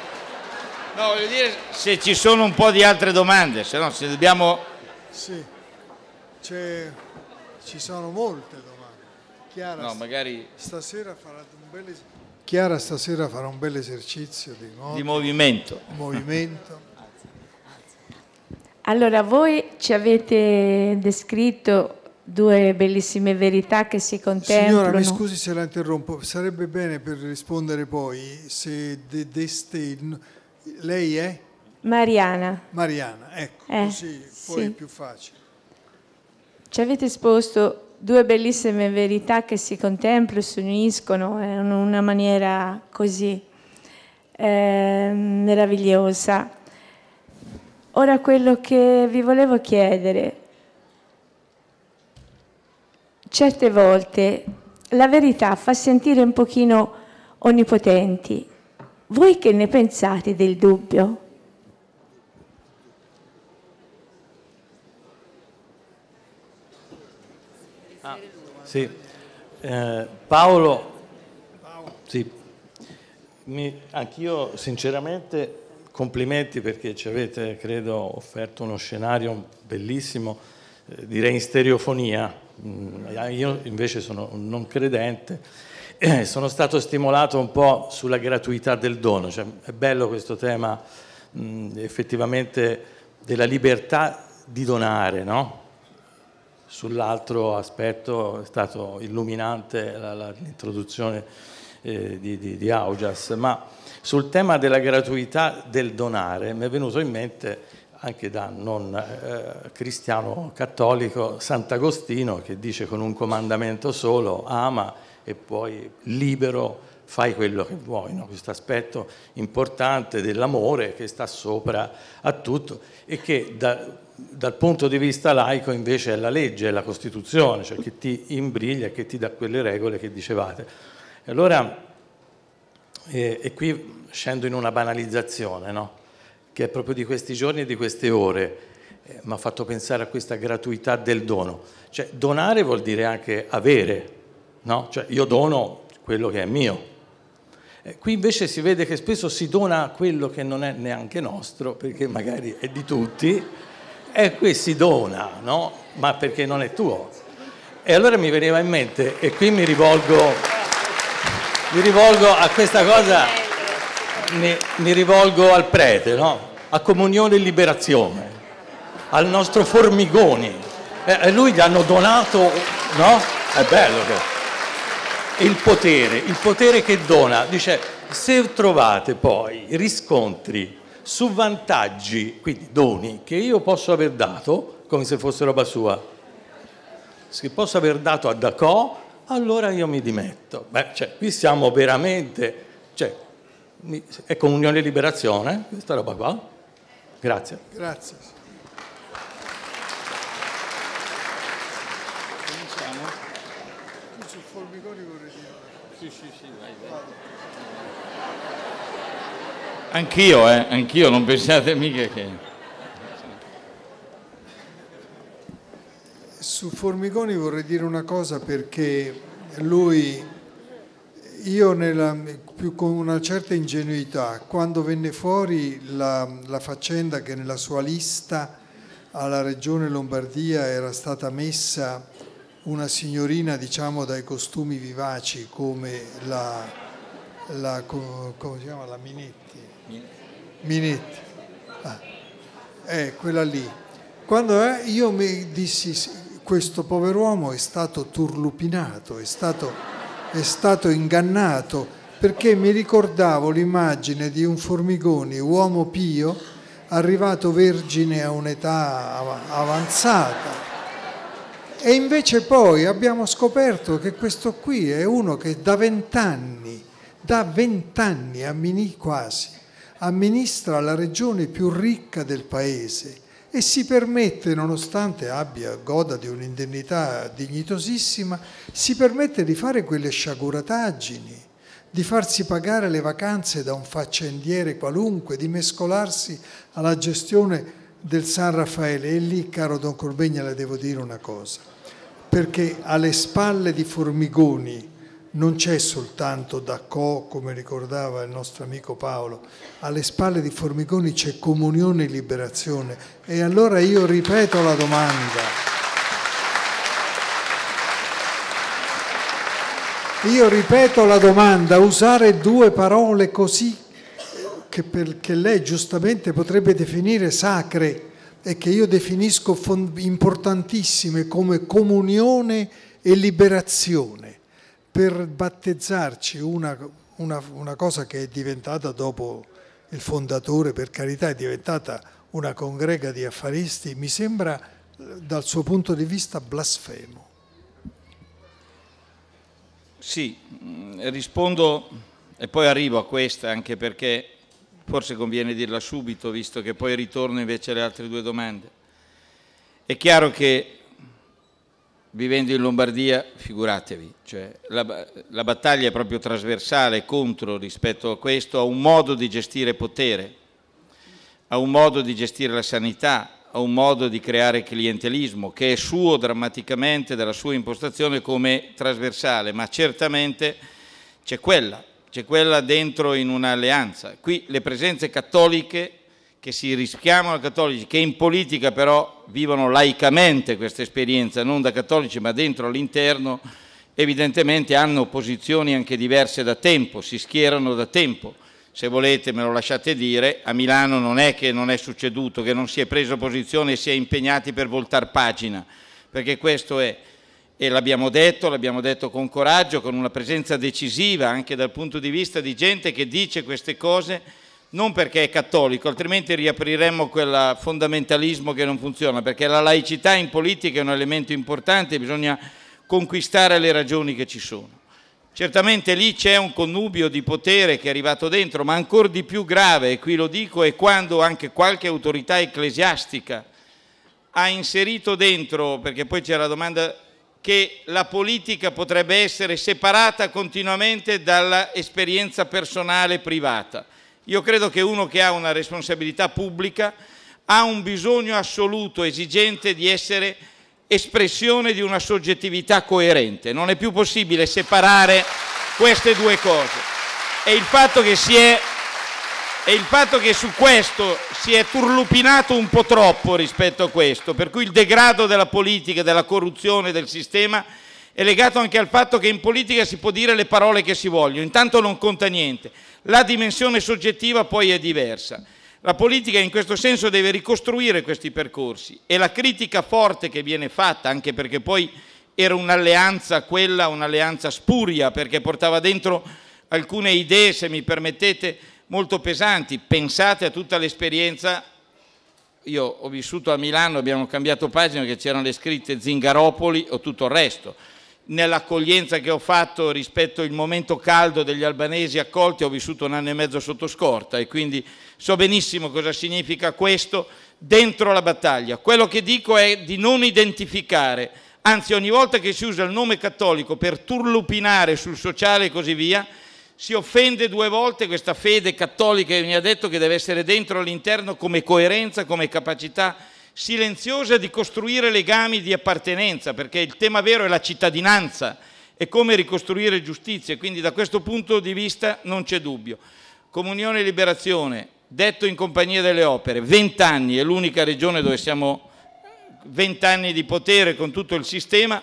no, voglio dire se ci sono un po' di altre domande, se no se dobbiamo... Sì, ci sono molte domande. Chiara, no, magari... stasera farà un bel esempio Chiara stasera farà un bel esercizio di, nuoto, di movimento. movimento. Allora, voi ci avete descritto due bellissime verità che si contemplano. Signora, mi scusi se la interrompo, sarebbe bene per rispondere poi se de deste... Lei è? Mariana. Mariana, ecco, eh, così poi sì. è più facile. Ci avete esposto due bellissime verità che si contemplano e si uniscono eh, in una maniera così eh, meravigliosa. Ora quello che vi volevo chiedere, certe volte la verità fa sentire un pochino onnipotenti. Voi che ne pensate del dubbio? Sì. Eh, Paolo, sì. anch'io sinceramente complimenti perché ci avete, credo, offerto uno scenario bellissimo, eh, direi in stereofonia. Mm, io invece sono un non credente, eh, sono stato stimolato un po' sulla gratuità del dono, cioè, è bello questo tema mh, mm, effettivamente della libertà di donare, no? Sull'altro aspetto è stato illuminante l'introduzione eh, di, di, di Augias, ma sul tema della gratuità del donare mi è venuto in mente anche da non eh, cristiano cattolico Sant'Agostino che dice con un comandamento solo ama e poi libero fai quello che vuoi, no? questo aspetto importante dell'amore che sta sopra a tutto e che da, dal punto di vista laico invece è la legge, è la Costituzione, cioè che ti imbriglia, che ti dà quelle regole che dicevate. E allora, eh, e qui scendo in una banalizzazione, no? che è proprio di questi giorni e di queste ore, eh, mi ha fatto pensare a questa gratuità del dono. Cioè, donare vuol dire anche avere, no? cioè, io dono quello che è mio. Eh, qui invece si vede che spesso si dona quello che non è neanche nostro, perché magari è di tutti, e eh, qui si dona, no? Ma perché non è tuo. E allora mi veniva in mente, e qui mi rivolgo, mi rivolgo a questa cosa, mi, mi rivolgo al prete, no? A comunione e liberazione, al nostro Formigoni. Eh, e eh, lui gli hanno donato, no? È bello che... Il potere, il potere che dona. Dice, se trovate poi riscontri su vantaggi, quindi doni, che io posso aver dato, come se fosse roba sua, se posso aver dato a Dacò, allora io mi dimetto. Beh, cioè, qui siamo veramente... Cioè, è comunione e liberazione, questa roba qua. Grazie. Grazie. Anch'io, eh, anch'io, non pensate mica che... Su Formigoni vorrei dire una cosa perché lui, io nella, più con una certa ingenuità, quando venne fuori la, la faccenda che nella sua lista alla regione Lombardia era stata messa una signorina diciamo dai costumi vivaci come la, la, come chiama, la Minetti Minetti, ah, è eh, quella lì. Quando è, eh, io mi dissi, questo pover'uomo è stato turlupinato, è stato, è stato ingannato, perché mi ricordavo l'immagine di un formigoni, uomo pio, arrivato vergine a un'età avanzata. E invece poi abbiamo scoperto che questo qui è uno che da vent'anni, da vent'anni a Mini quasi, amministra la regione più ricca del paese e si permette, nonostante abbia, goda di un'indennità dignitosissima, si permette di fare quelle sciagurataggini, di farsi pagare le vacanze da un faccendiere qualunque, di mescolarsi alla gestione del San Raffaele. E lì, caro Don Corbegna, le devo dire una cosa, perché alle spalle di Formigoni, non c'è soltanto Dacò, come ricordava il nostro amico Paolo, alle spalle di Formigoni c'è comunione e liberazione. E allora io ripeto la domanda. Io ripeto la domanda, usare due parole così che, per, che lei giustamente potrebbe definire sacre e che io definisco importantissime come comunione e liberazione per battezzarci una, una, una cosa che è diventata dopo il fondatore, per carità, è diventata una congrega di affaristi, mi sembra dal suo punto di vista blasfemo. Sì, mm, rispondo e poi arrivo a questa anche perché forse conviene dirla subito, visto che poi ritorno invece alle altre due domande. È chiaro che vivendo in Lombardia, figuratevi, cioè, la, la, battaglia è proprio trasversale contro rispetto a questo, a un modo di gestire potere, a un modo di gestire la sanità, a un modo di creare clientelismo che è suo drammaticamente dalla sua impostazione come trasversale, ma certamente c'è quella, c'è quella dentro in un'alleanza. Qui le presenze cattoliche che si rischiamano cattolici, che in politica però vivono laicamente questa esperienza, non da cattolici ma dentro all'interno, evidentemente hanno posizioni anche diverse da tempo, si schierano da tempo. Se volete me lo lasciate dire, a Milano non è che non è succeduto, che non si è preso posizione e si è impegnati per voltare pagina, perché questo è, e l'abbiamo detto, l'abbiamo detto con coraggio, con una presenza decisiva anche dal punto di vista di gente che dice queste cose non perché è cattolico, altrimenti riapriremmo quel fondamentalismo che non funziona, perché la laicità in politica è un elemento importante, bisogna conquistare le ragioni che ci sono. Certamente lì c'è un connubio di potere che è arrivato dentro, ma ancora di più grave, e qui lo dico, è quando anche qualche autorità ecclesiastica ha inserito dentro, perché poi c'è la domanda, che la politica potrebbe essere separata continuamente dall'esperienza personale privata. Io credo che uno che ha una responsabilità pubblica ha un bisogno assoluto, esigente di essere espressione di una soggettività coerente. Non è più possibile separare queste due cose. E il fatto che, è, e il fatto che su questo si è turlupinato un po' troppo rispetto a questo, per cui il degrado della politica, della corruzione, del sistema è legato anche al fatto che in politica si può dire le parole che si vogliono, intanto non conta niente, la dimensione soggettiva poi è diversa. La politica in questo senso deve ricostruire questi percorsi e la critica forte che viene fatta, anche perché poi era un'alleanza quella, un'alleanza spuria, perché portava dentro alcune idee, se mi permettete, molto pesanti. Pensate a tutta l'esperienza, io ho vissuto a Milano, abbiamo cambiato pagina, che c'erano le scritte Zingaropoli o tutto il resto nell'accoglienza che ho fatto rispetto al momento caldo degli albanesi accolti, ho vissuto un anno e mezzo sotto scorta e quindi so benissimo cosa significa questo dentro la battaglia. Quello che dico è di non identificare, anzi ogni volta che si usa il nome cattolico per turlupinare sul sociale e così via, si offende due volte questa fede cattolica che mi ha detto che deve essere dentro all'interno come coerenza, come capacità silenziosa di costruire legami di appartenenza, perché il tema vero è la cittadinanza e come ricostruire giustizia, quindi da questo punto di vista non c'è dubbio. Comunione e liberazione, detto in compagnia delle opere, 20 anni, è l'unica regione dove siamo 20 eh, anni di potere con tutto il sistema,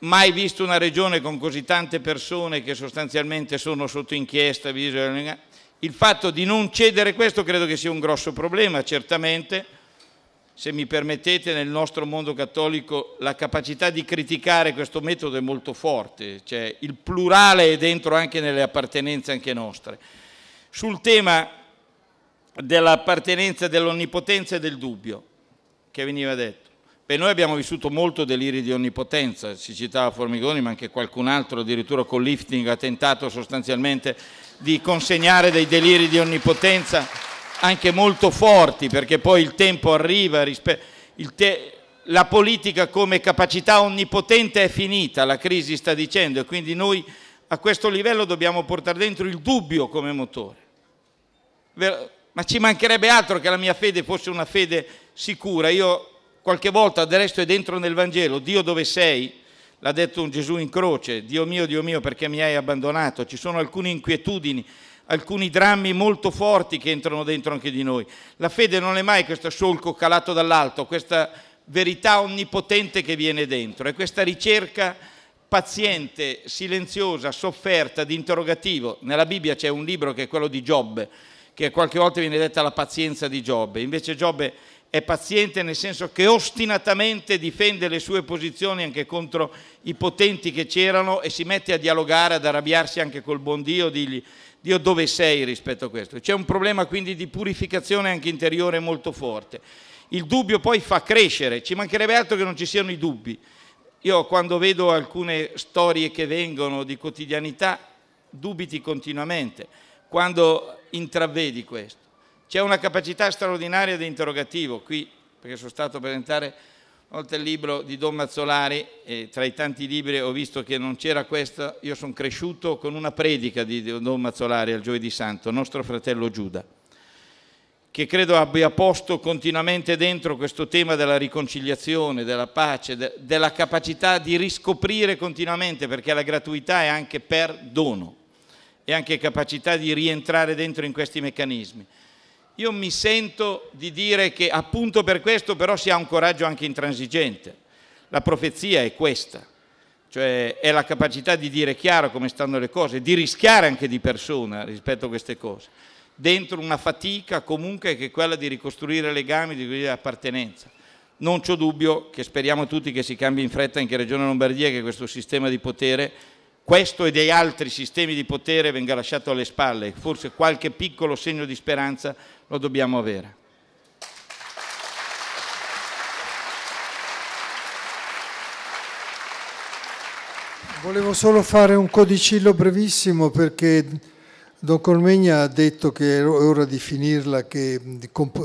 mai visto una regione con così tante persone che sostanzialmente sono sotto inchiesta, il fatto di non cedere questo credo che sia un grosso problema, certamente, se mi permettete, nel nostro mondo cattolico la capacità di criticare questo metodo è molto forte, cioè il plurale è dentro anche nelle appartenenze anche nostre. Sul tema dell'appartenenza, dell'onnipotenza e del dubbio che veniva detto. Beh, noi abbiamo vissuto molto deliri di onnipotenza, si citava Formigoni, ma anche qualcun altro, addirittura con lifting, ha tentato sostanzialmente di consegnare dei deliri di onnipotenza anche molto forti, perché poi il tempo arriva, il te la politica come capacità onnipotente è finita, la crisi sta dicendo, e quindi noi a questo livello dobbiamo portare dentro il dubbio come motore. Ma ci mancherebbe altro che la mia fede fosse una fede sicura. Io qualche volta, del resto è dentro nel Vangelo, Dio dove sei? L'ha detto un Gesù in croce, Dio mio, Dio mio, perché mi hai abbandonato? Ci sono alcune inquietudini alcuni drammi molto forti che entrano dentro anche di noi. La fede non è mai questo solco calato dall'alto, questa verità onnipotente che viene dentro, è questa ricerca paziente, silenziosa, sofferta, di interrogativo. Nella Bibbia c'è un libro che è quello di Giobbe, che qualche volta viene detta la pazienza di Giobbe, invece Giobbe è paziente nel senso che ostinatamente difende le sue posizioni anche contro i potenti che c'erano e si mette a dialogare, ad arrabbiarsi anche col buon Dio, digli Dio dove sei rispetto a questo? C'è un problema quindi di purificazione anche interiore molto forte. Il dubbio poi fa crescere, ci mancherebbe altro che non ci siano i dubbi. Io quando vedo alcune storie che vengono di quotidianità, dubiti continuamente quando intravedi questo. C'è una capacità straordinaria di interrogativo qui, perché sono stato a presentare oltre al libro di Don Mazzolari, eh, tra i tanti libri ho visto che non c'era questo, io sono cresciuto con una predica di Don Mazzolari al Giovedì Santo, nostro fratello Giuda, che credo abbia posto continuamente dentro questo tema della riconciliazione, della pace, de della capacità di riscoprire continuamente, perché la gratuità è anche perdono, e anche capacità di rientrare dentro in questi meccanismi. Io mi sento di dire che appunto per questo però si ha un coraggio anche intransigente. La profezia è questa, cioè è la capacità di dire chiaro come stanno le cose, di rischiare anche di persona rispetto a queste cose, dentro una fatica comunque che è quella di ricostruire legami, di ricostruire appartenenza. Non c'ho dubbio che speriamo tutti che si cambi in fretta anche in Regione Lombardia, che questo sistema di potere, questo e dei altri sistemi di potere venga lasciato alle spalle, forse qualche piccolo segno di speranza lo dobbiamo avere. Volevo solo fare un codicillo brevissimo perché Don Colmegna ha detto che è ora di finirla, che, di,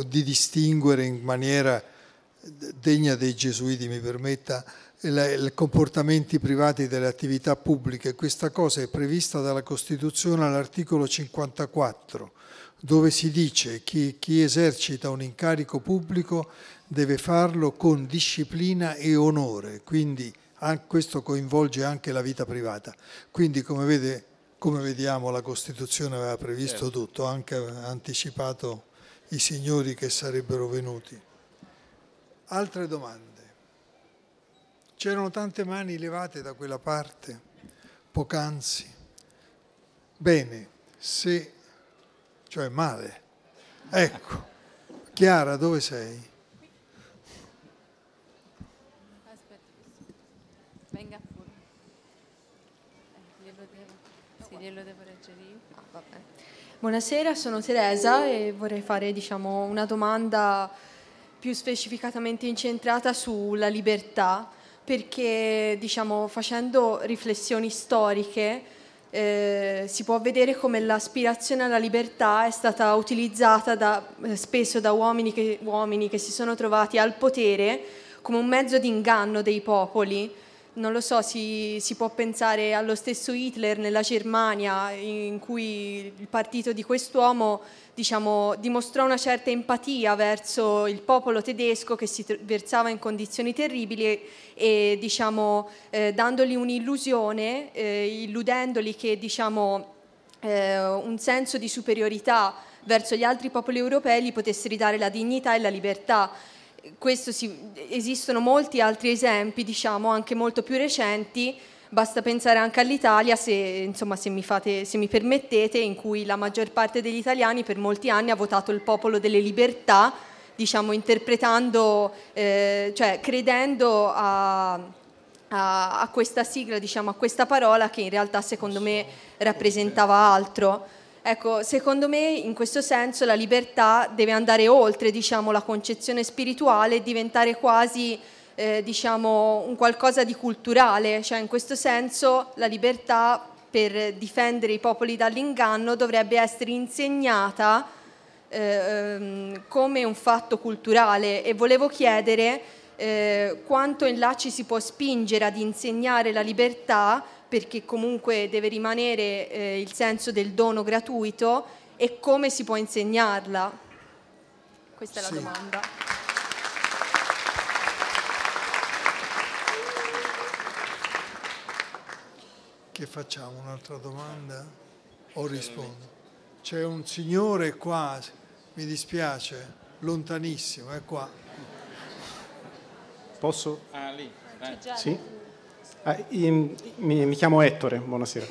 di, distinguere in maniera degna dei gesuiti, mi permetta, i comportamenti privati dalle attività pubbliche. Questa cosa è prevista dalla Costituzione all'articolo 54 dove si dice che chi esercita un incarico pubblico deve farlo con disciplina e onore, quindi questo coinvolge anche la vita privata. Quindi come, vede, come vediamo la Costituzione aveva previsto certo. tutto, anche anticipato i signori che sarebbero venuti. Altre domande? C'erano tante mani levate da quella parte, poc'anzi. Bene, se cioè male. Ecco, Chiara, dove sei? Aspetta, venga fuori. Eh, glielo devo, sì, glielo devo leggere io. Ah, Buonasera, sono Teresa e vorrei fare diciamo, una domanda più specificatamente incentrata sulla libertà, perché diciamo, facendo riflessioni storiche eh, si può vedere come l'aspirazione alla libertà è stata utilizzata da, eh, spesso da uomini che, uomini che si sono trovati al potere come un mezzo di inganno dei popoli non lo so, si, si, può pensare allo stesso Hitler nella Germania in cui il partito di quest'uomo diciamo, dimostrò una certa empatia verso il popolo tedesco che si versava in condizioni terribili e, diciamo, eh, dandogli un'illusione, eh, illudendoli che diciamo, eh, un senso di superiorità verso gli altri popoli europei gli potesse ridare la dignità e la libertà si, esistono molti altri esempi, diciamo, anche molto più recenti, basta pensare anche all'Italia, se, insomma, se, mi fate, se mi permettete, in cui la maggior parte degli italiani per molti anni ha votato il popolo delle libertà, diciamo, interpretando, eh, cioè credendo a, a, a questa sigla, diciamo, a questa parola che in realtà secondo me rappresentava eh. altro. Ecco, secondo me in questo senso la libertà deve andare oltre diciamo, la concezione spirituale e diventare quasi eh, diciamo, un qualcosa di culturale, cioè in questo senso la libertà per difendere i popoli dall'inganno dovrebbe essere insegnata eh, ehm, come un fatto culturale e volevo chiedere eh, quanto in là ci si può spingere ad insegnare la libertà perché comunque deve rimanere eh, il senso del dono gratuito e come si può insegnarla? Questa è la sì. domanda. Che facciamo? Un'altra domanda? O rispondo? C'è un signore qua, mi dispiace, lontanissimo, è qua. Posso? Ah, lì. Eh. Sì? Ah, mi, mi, chiamo Ettore, buonasera.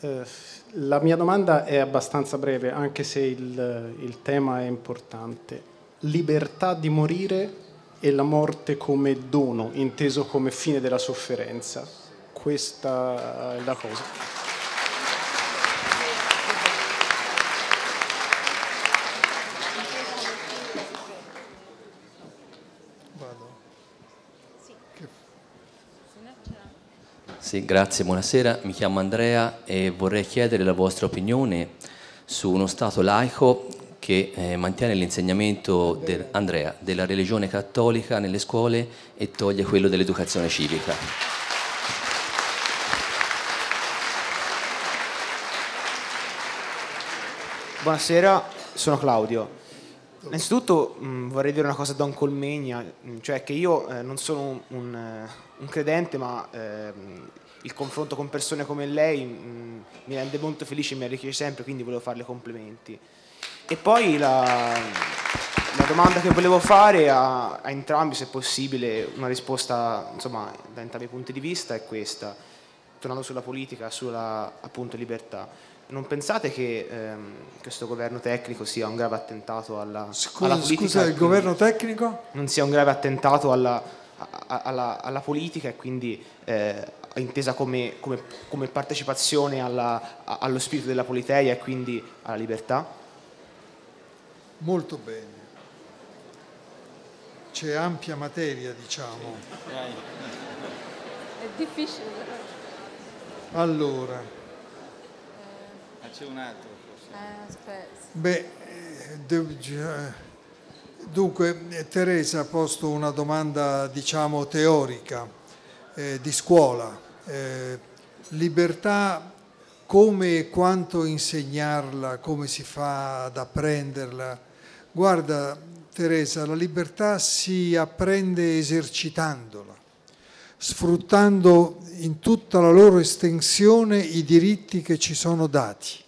Eh, la mia domanda è abbastanza breve, anche se il, il, tema è importante. Libertà di morire e la morte come dono, inteso come fine della sofferenza. Questa è la cosa. Sì, grazie, buonasera. Mi chiamo Andrea e vorrei chiedere la vostra opinione su uno Stato laico che eh, mantiene l'insegnamento del, Andrea, della religione cattolica nelle scuole e toglie quello dell'educazione civica. Buonasera, sono Claudio. Innanzitutto mh, mm, vorrei dire una cosa a Don Colmegna, mm, cioè che io eh, non sono un, un eh, credente, ma eh, il confronto con persone come lei mh, mm, mi rende molto felice e mi arricchisce sempre, quindi volevo farle complimenti. E poi la, la domanda che volevo fare a, a, entrambi, se possibile, una risposta insomma, da entrambi i punti di vista è questa, tornando sulla politica, sulla appunto libertà non pensate che ehm, questo governo tecnico sia un grave attentato alla, scusa, alla politica? Scusa, il governo tecnico? Non sia un grave attentato alla, a, alla, alla politica e quindi eh, intesa come, come, come partecipazione alla, a, allo spirito della Politeia e quindi alla libertà? Molto bene. C'è ampia materia, diciamo. È difficile. Allora c'è un altro forse. Eh, Beh, eh, dunque eh, Teresa ha posto una domanda diciamo teorica, eh, di scuola. Eh, libertà, come e quanto insegnarla, come si fa ad apprenderla? Guarda Teresa, la libertà si apprende esercitandola sfruttando in tutta la loro estensione i diritti che ci sono dati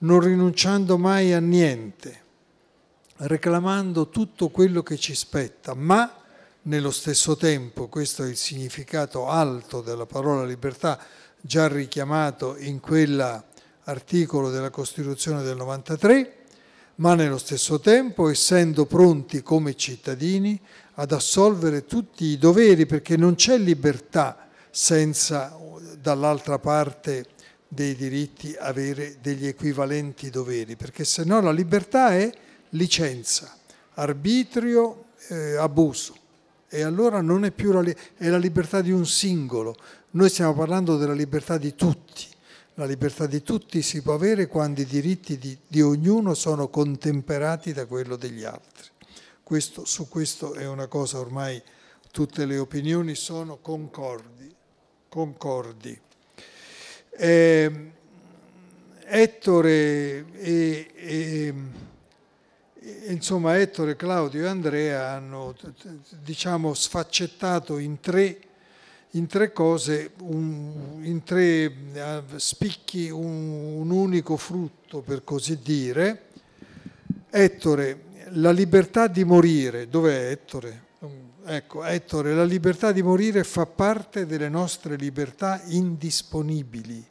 non rinunciando mai a niente, reclamando tutto quello che ci spetta, ma nello stesso tempo, questo è il significato alto della parola libertà, già richiamato in quell'articolo della Costituzione del 93, ma nello stesso tempo essendo pronti come cittadini ad assolvere tutti i doveri, perché non c'è libertà senza dall'altra parte dei diritti avere degli equivalenti doveri, perché se no la libertà è licenza, arbitrio, eh, abuso. E allora non è più la, è la libertà di un singolo, noi stiamo parlando della libertà di tutti. La libertà di tutti si può avere quando i diritti di, di ognuno sono contemperati da quello degli altri. Questo, su questo è una cosa ormai tutte le opinioni sono concordi. concordi. Eh, Ettore e, e, insomma, Ettore, Claudio e Andrea hanno diciamo, sfaccettato in tre, in tre cose, un, in tre eh, spicchi un, un unico frutto, per così dire. Ettore, la libertà di morire, dov'è Ettore? Ecco, Ettore, la libertà di morire fa parte delle nostre libertà indisponibili.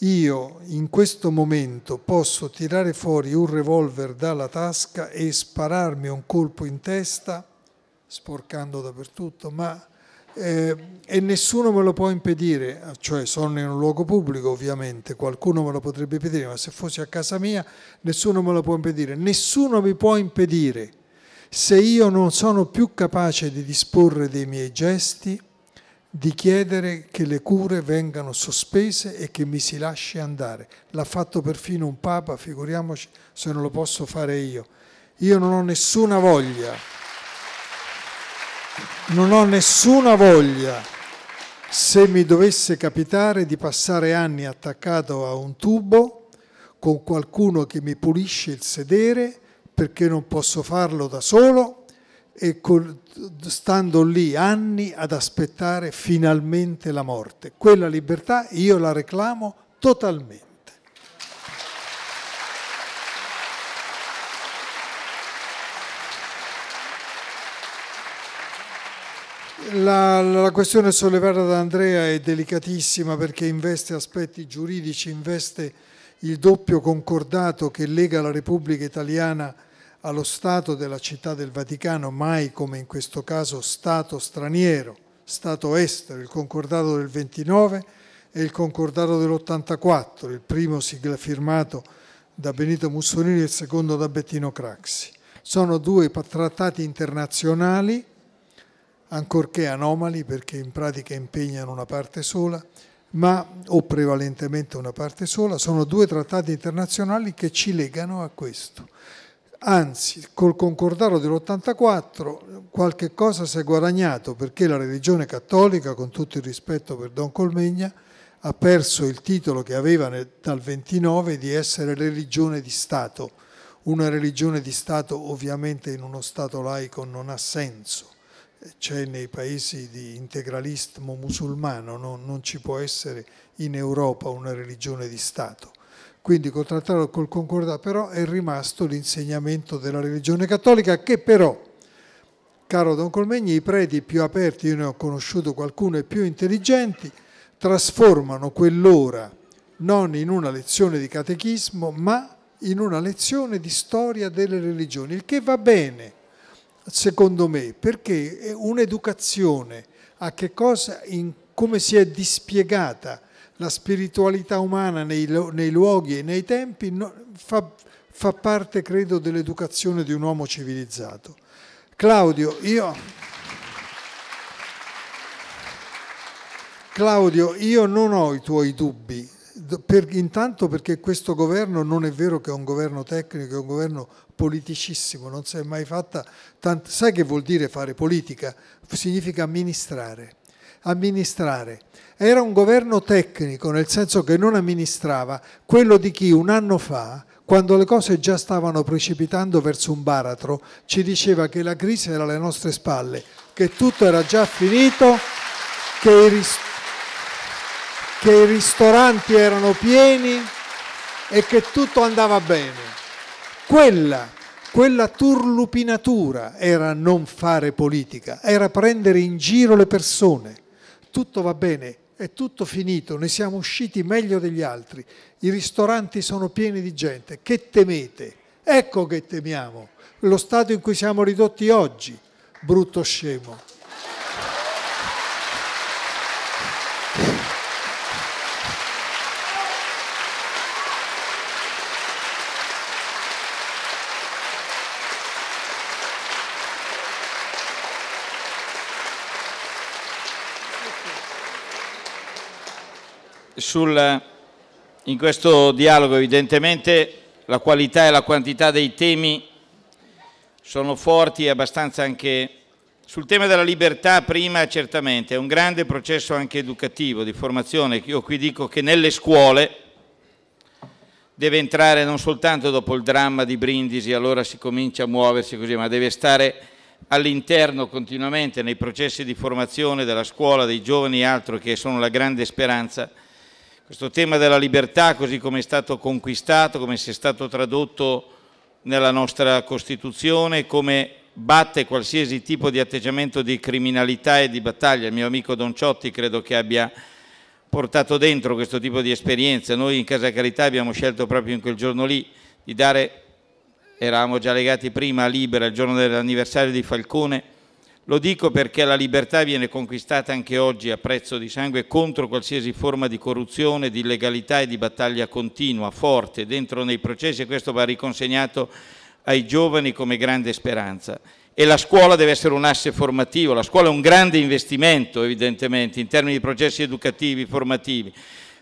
Io in questo momento posso tirare fuori un revolver dalla tasca e spararmi un colpo in testa, sporcando dappertutto, ma eh, e nessuno me lo può impedire, cioè sono in un luogo pubblico ovviamente, qualcuno me lo potrebbe impedire, ma se fossi a casa mia nessuno me lo può impedire, nessuno mi può impedire se io non sono più capace di disporre dei miei gesti, di chiedere che le cure vengano sospese e che mi si lasci andare. L'ha fatto perfino un Papa, figuriamoci se non lo posso fare io. Io non ho nessuna voglia, non ho nessuna voglia, se mi dovesse capitare di passare anni attaccato a un tubo con qualcuno che mi pulisce il sedere, perché non posso farlo da solo e col, stando lì anni ad aspettare finalmente la morte. Quella libertà io la reclamo totalmente. La, la, questione sollevata da Andrea è delicatissima perché investe aspetti giuridici, investe il doppio concordato che lega la Repubblica italiana allo Stato della città del Vaticano, mai come in questo caso Stato straniero, Stato estero, il concordato del 29 e il concordato dell'84, il primo sigla firmato da Benito Mussolini e il secondo da Bettino Craxi. Sono due trattati internazionali, ancorché anomali perché in pratica impegnano una parte sola, ma o prevalentemente una parte sola, sono due trattati internazionali che ci legano a questo. Anzi, col concordato dell'84 qualche cosa si è guadagnato perché la religione cattolica, con tutto il rispetto per Don Colmegna, ha perso il titolo che aveva nel, dal 29 di essere religione di Stato. Una religione di Stato ovviamente in uno Stato laico non ha senso. C'è nei paesi di integralismo musulmano, no? non ci può essere in Europa una religione di Stato quindi col trattato col concordato però è rimasto l'insegnamento della religione cattolica che però, caro Don Colmegni, i preti più aperti, io ne ho conosciuto qualcuno e più intelligenti, trasformano quell'ora non in una lezione di catechismo ma in una lezione di storia delle religioni, il che va bene secondo me perché è un'educazione a che cosa, in, come si è dispiegata la spiritualità umana nei, nei luoghi e nei tempi no, fa, fa parte, credo, dell'educazione di un uomo civilizzato. Claudio, io... Claudio, io non ho i tuoi dubbi, per, intanto perché questo governo non è vero che è un governo tecnico, è un governo politicissimo, non si è mai fatta tanto. Sai che vuol dire fare politica? Significa amministrare amministrare. Era un governo tecnico, nel senso che non amministrava quello di chi un anno fa, quando le cose già stavano precipitando verso un baratro, ci diceva che la crisi era alle nostre spalle, che tutto era già finito, che i, ris- che i ristoranti erano pieni e che tutto andava bene. Quella quella turlupinatura era non fare politica, era prendere in giro le persone tutto va bene, è tutto finito, ne siamo usciti meglio degli altri, i ristoranti sono pieni di gente, che temete? Ecco che temiamo, lo stato in cui siamo ridotti oggi, brutto scemo. sul, in questo dialogo evidentemente la qualità e la quantità dei temi sono forti e abbastanza anche... Sul tema della libertà prima certamente è un grande processo anche educativo, di formazione. Io qui dico che nelle scuole deve entrare non soltanto dopo il dramma di Brindisi, allora si comincia a muoversi così, ma deve stare all'interno continuamente nei processi di formazione della scuola, dei giovani e altro che sono la grande speranza questo tema della libertà, così come è stato conquistato, come si è stato tradotto nella nostra Costituzione, come batte qualsiasi tipo di atteggiamento di criminalità e di battaglia. Il mio amico Don Ciotti credo che abbia portato dentro questo tipo di esperienza. Noi in Casa Carità abbiamo scelto proprio in quel giorno lì di dare, eravamo già legati prima a Libera, il giorno dell'anniversario di Falcone, lo dico perché la libertà viene conquistata anche oggi a prezzo di sangue contro qualsiasi forma di corruzione, di illegalità e di battaglia continua, forte, dentro nei processi e questo va riconsegnato ai giovani come grande speranza. E la scuola deve essere un asse formativo, la scuola è un grande investimento evidentemente in termini di processi educativi, formativi.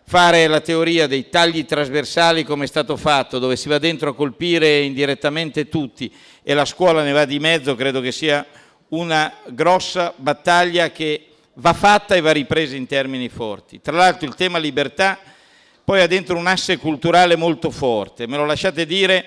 Fare la teoria dei tagli trasversali come è stato fatto, dove si va dentro a colpire indirettamente tutti e la scuola ne va di mezzo, credo che sia una grossa battaglia che va fatta e va ripresa in termini forti. Tra l'altro il tema libertà poi ha dentro un asse culturale molto forte, me lo lasciate dire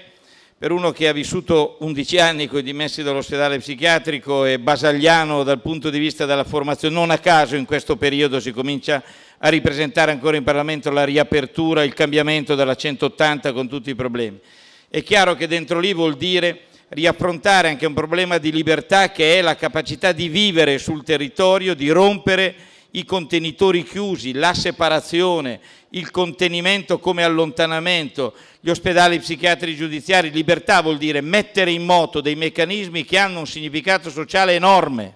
per uno che ha vissuto 11 anni con i dimessi dall'ospedale psichiatrico e basagliano dal punto di vista della formazione, non a caso in questo periodo si comincia a ripresentare ancora in Parlamento la riapertura, il cambiamento della 180 con tutti i problemi. È chiaro che dentro lì vuol dire riaffrontare anche un problema di libertà che è la capacità di vivere sul territorio, di rompere i contenitori chiusi, la separazione, il contenimento come allontanamento, gli ospedali psichiatri giudiziari. Libertà vuol dire mettere in moto dei meccanismi che hanno un significato sociale enorme.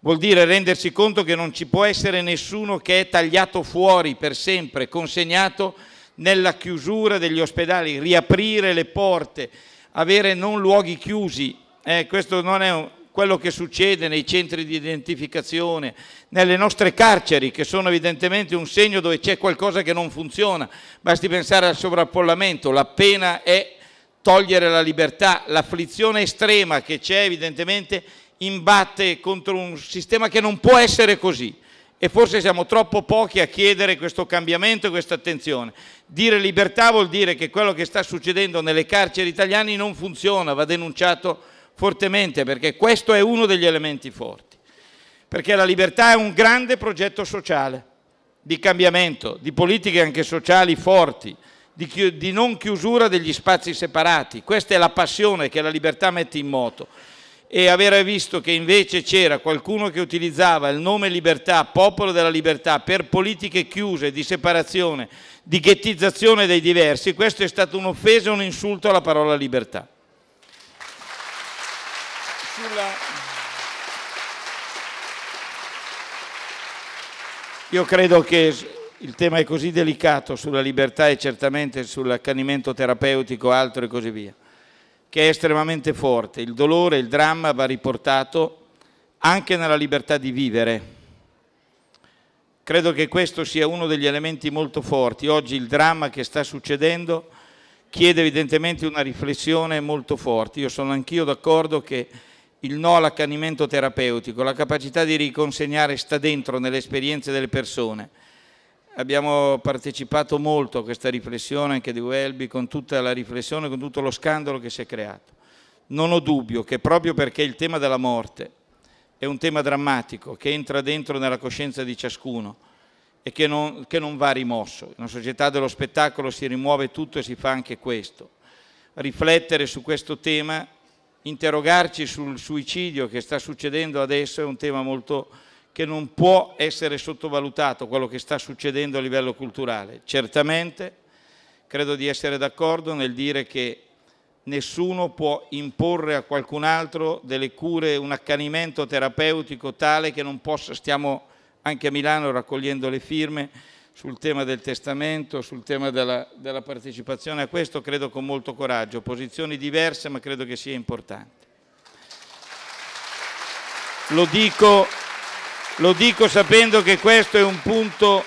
Vuol dire rendersi conto che non ci può essere nessuno che è tagliato fuori per sempre, consegnato nella chiusura degli ospedali, riaprire le porte, avere non luoghi chiusi, eh, questo non è un, quello che succede nei centri di identificazione, nelle nostre carceri, che sono evidentemente un segno dove c'è qualcosa che non funziona. Basti pensare al sovrappollamento, la pena è togliere la libertà, l'afflizione estrema che c'è evidentemente imbatte contro un sistema che non può essere così e forse siamo troppo pochi a chiedere questo cambiamento e questa attenzione. Dire libertà vuol dire che quello che sta succedendo nelle carceri italiane non funziona, va denunciato fortemente perché questo è uno degli elementi forti. Perché la libertà è un grande progetto sociale di cambiamento, di politiche anche sociali forti, di, non chiusura degli spazi separati. Questa è la passione che la libertà mette in moto e avere visto che invece c'era qualcuno che utilizzava il nome libertà, popolo della libertà, per politiche chiuse, di separazione, di ghettizzazione dei diversi, questo è stato un'offesa e un insulto alla parola libertà. Io credo che il tema è così delicato sulla libertà e certamente sull'accanimento terapeutico, altro e così via che è estremamente forte. Il dolore, il dramma va riportato anche nella libertà di vivere. Credo che questo sia uno degli elementi molto forti. Oggi il dramma che sta succedendo chiede evidentemente una riflessione molto forte. Io sono anch'io d'accordo che il no all'accanimento terapeutico, la capacità di riconsegnare sta dentro nelle esperienze delle persone abbiamo partecipato molto a questa riflessione anche di Welby con tutta la riflessione, con tutto lo scandalo che si è creato. Non ho dubbio che proprio perché il tema della morte è un tema drammatico che entra dentro nella coscienza di ciascuno e che non, che non va rimosso. In una società dello spettacolo si rimuove tutto e si fa anche questo. Riflettere su questo tema, interrogarci sul suicidio che sta succedendo adesso è un tema molto che non può essere sottovalutato quello che sta succedendo a livello culturale. Certamente credo di essere d'accordo nel dire che nessuno può imporre a qualcun altro delle cure, un accanimento terapeutico tale che non possa, stiamo anche a Milano raccogliendo le firme sul tema del testamento, sul tema della, della partecipazione a questo, credo con molto coraggio, posizioni diverse ma credo che sia importante. Lo dico lo dico sapendo che questo è un punto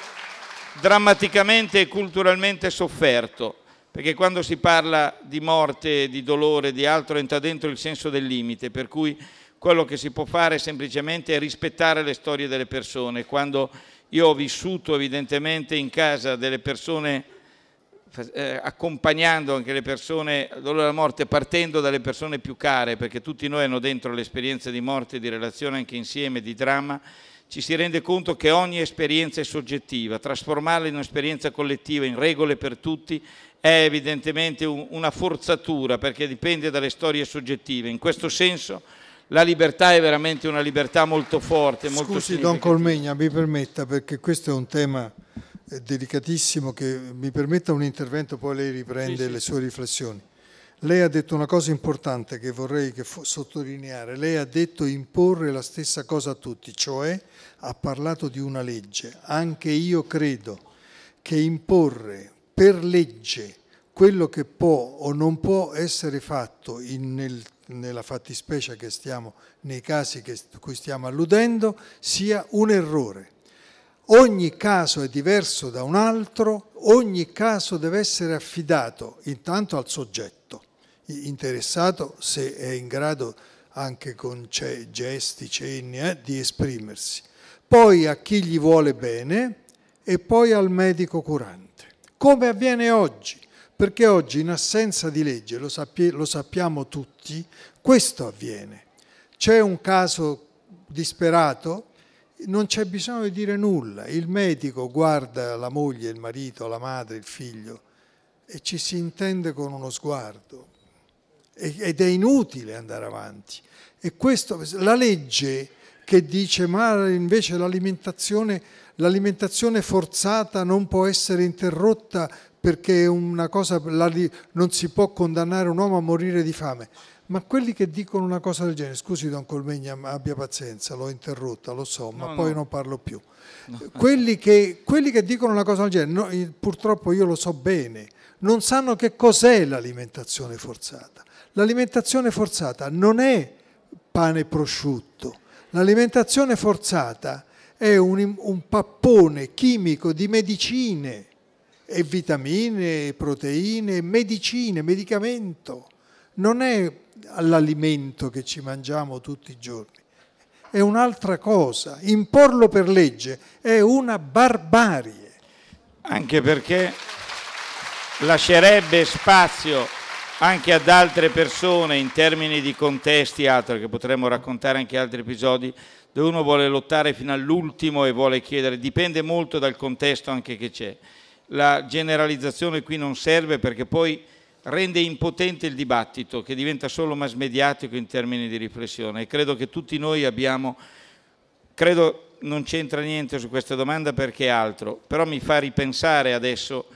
drammaticamente e culturalmente sofferto, perché quando si parla di morte, di dolore, di altro, entra dentro il senso del limite, per cui quello che si può fare semplicemente è rispettare le storie delle persone. Quando io ho vissuto evidentemente in casa delle persone eh, accompagnando anche le persone dolore alla morte, partendo dalle persone più care, perché tutti noi hanno dentro l'esperienza di morte, di relazione anche insieme, di dramma, ci si rende conto che ogni esperienza è soggettiva, trasformarla in un'esperienza collettiva, in regole per tutti, è evidentemente un, una forzatura perché dipende dalle storie soggettive. In questo senso la libertà è veramente una libertà molto forte. Molto Scusi Don Colmegna, mi permetta, perché questo è un tema eh, delicatissimo che mi permetta un intervento, poi lei riprende sì, sì. le sue riflessioni. Lei ha detto una cosa importante che vorrei che sottolineare, lei ha detto imporre la stessa cosa a tutti, cioè ha parlato di una legge, anche io credo che imporre per legge quello che può o non può essere fatto in, nel, nella fattispecie che stiamo, nei casi che, cui stiamo alludendo, sia un errore. Ogni caso è diverso da un altro, ogni caso deve essere affidato intanto al soggetto interessato, se è in grado anche con gesti, cenni, eh, di esprimersi poi a chi gli vuole bene e poi al medico curante. Come avviene oggi? Perché oggi in assenza di legge, lo, sappi- lo sappiamo tutti, questo avviene. C'è un caso disperato, non c'è bisogno di dire nulla, il medico guarda la moglie, il marito, la madre, il figlio e ci si intende con uno sguardo ed è inutile andare avanti. E questo, la legge che dice ma invece l'alimentazione, l'alimentazione forzata non può essere interrotta perché cosa, non si può condannare un uomo a morire di fame. Ma quelli che dicono una cosa del genere, scusi Don Colmegna, abbia pazienza, l'ho interrotta, lo so, ma no, poi no. non parlo più. No. Eh, quelli, che, quelli, che, dicono una cosa del genere, purtroppo io lo so bene, non sanno che cos'è l'alimentazione forzata. L'alimentazione forzata non è pane prosciutto, L'alimentazione forzata è un, un, pappone chimico di medicine e vitamine, e proteine, medicine, medicamento. Non è all'alimento che ci mangiamo tutti i giorni, è un'altra cosa. Imporlo per legge è una barbarie. Anche perché lascerebbe spazio anche ad altre persone in termini di contesti altro, che potremmo raccontare anche altri episodi, dove uno vuole lottare fino all'ultimo e vuole chiedere, dipende molto dal contesto anche che c'è. La generalizzazione qui non serve perché poi rende impotente il dibattito che diventa solo mass mediatico in termini di riflessione e credo che tutti noi abbiamo, credo non c'entra niente su questa domanda perché altro, però mi fa ripensare adesso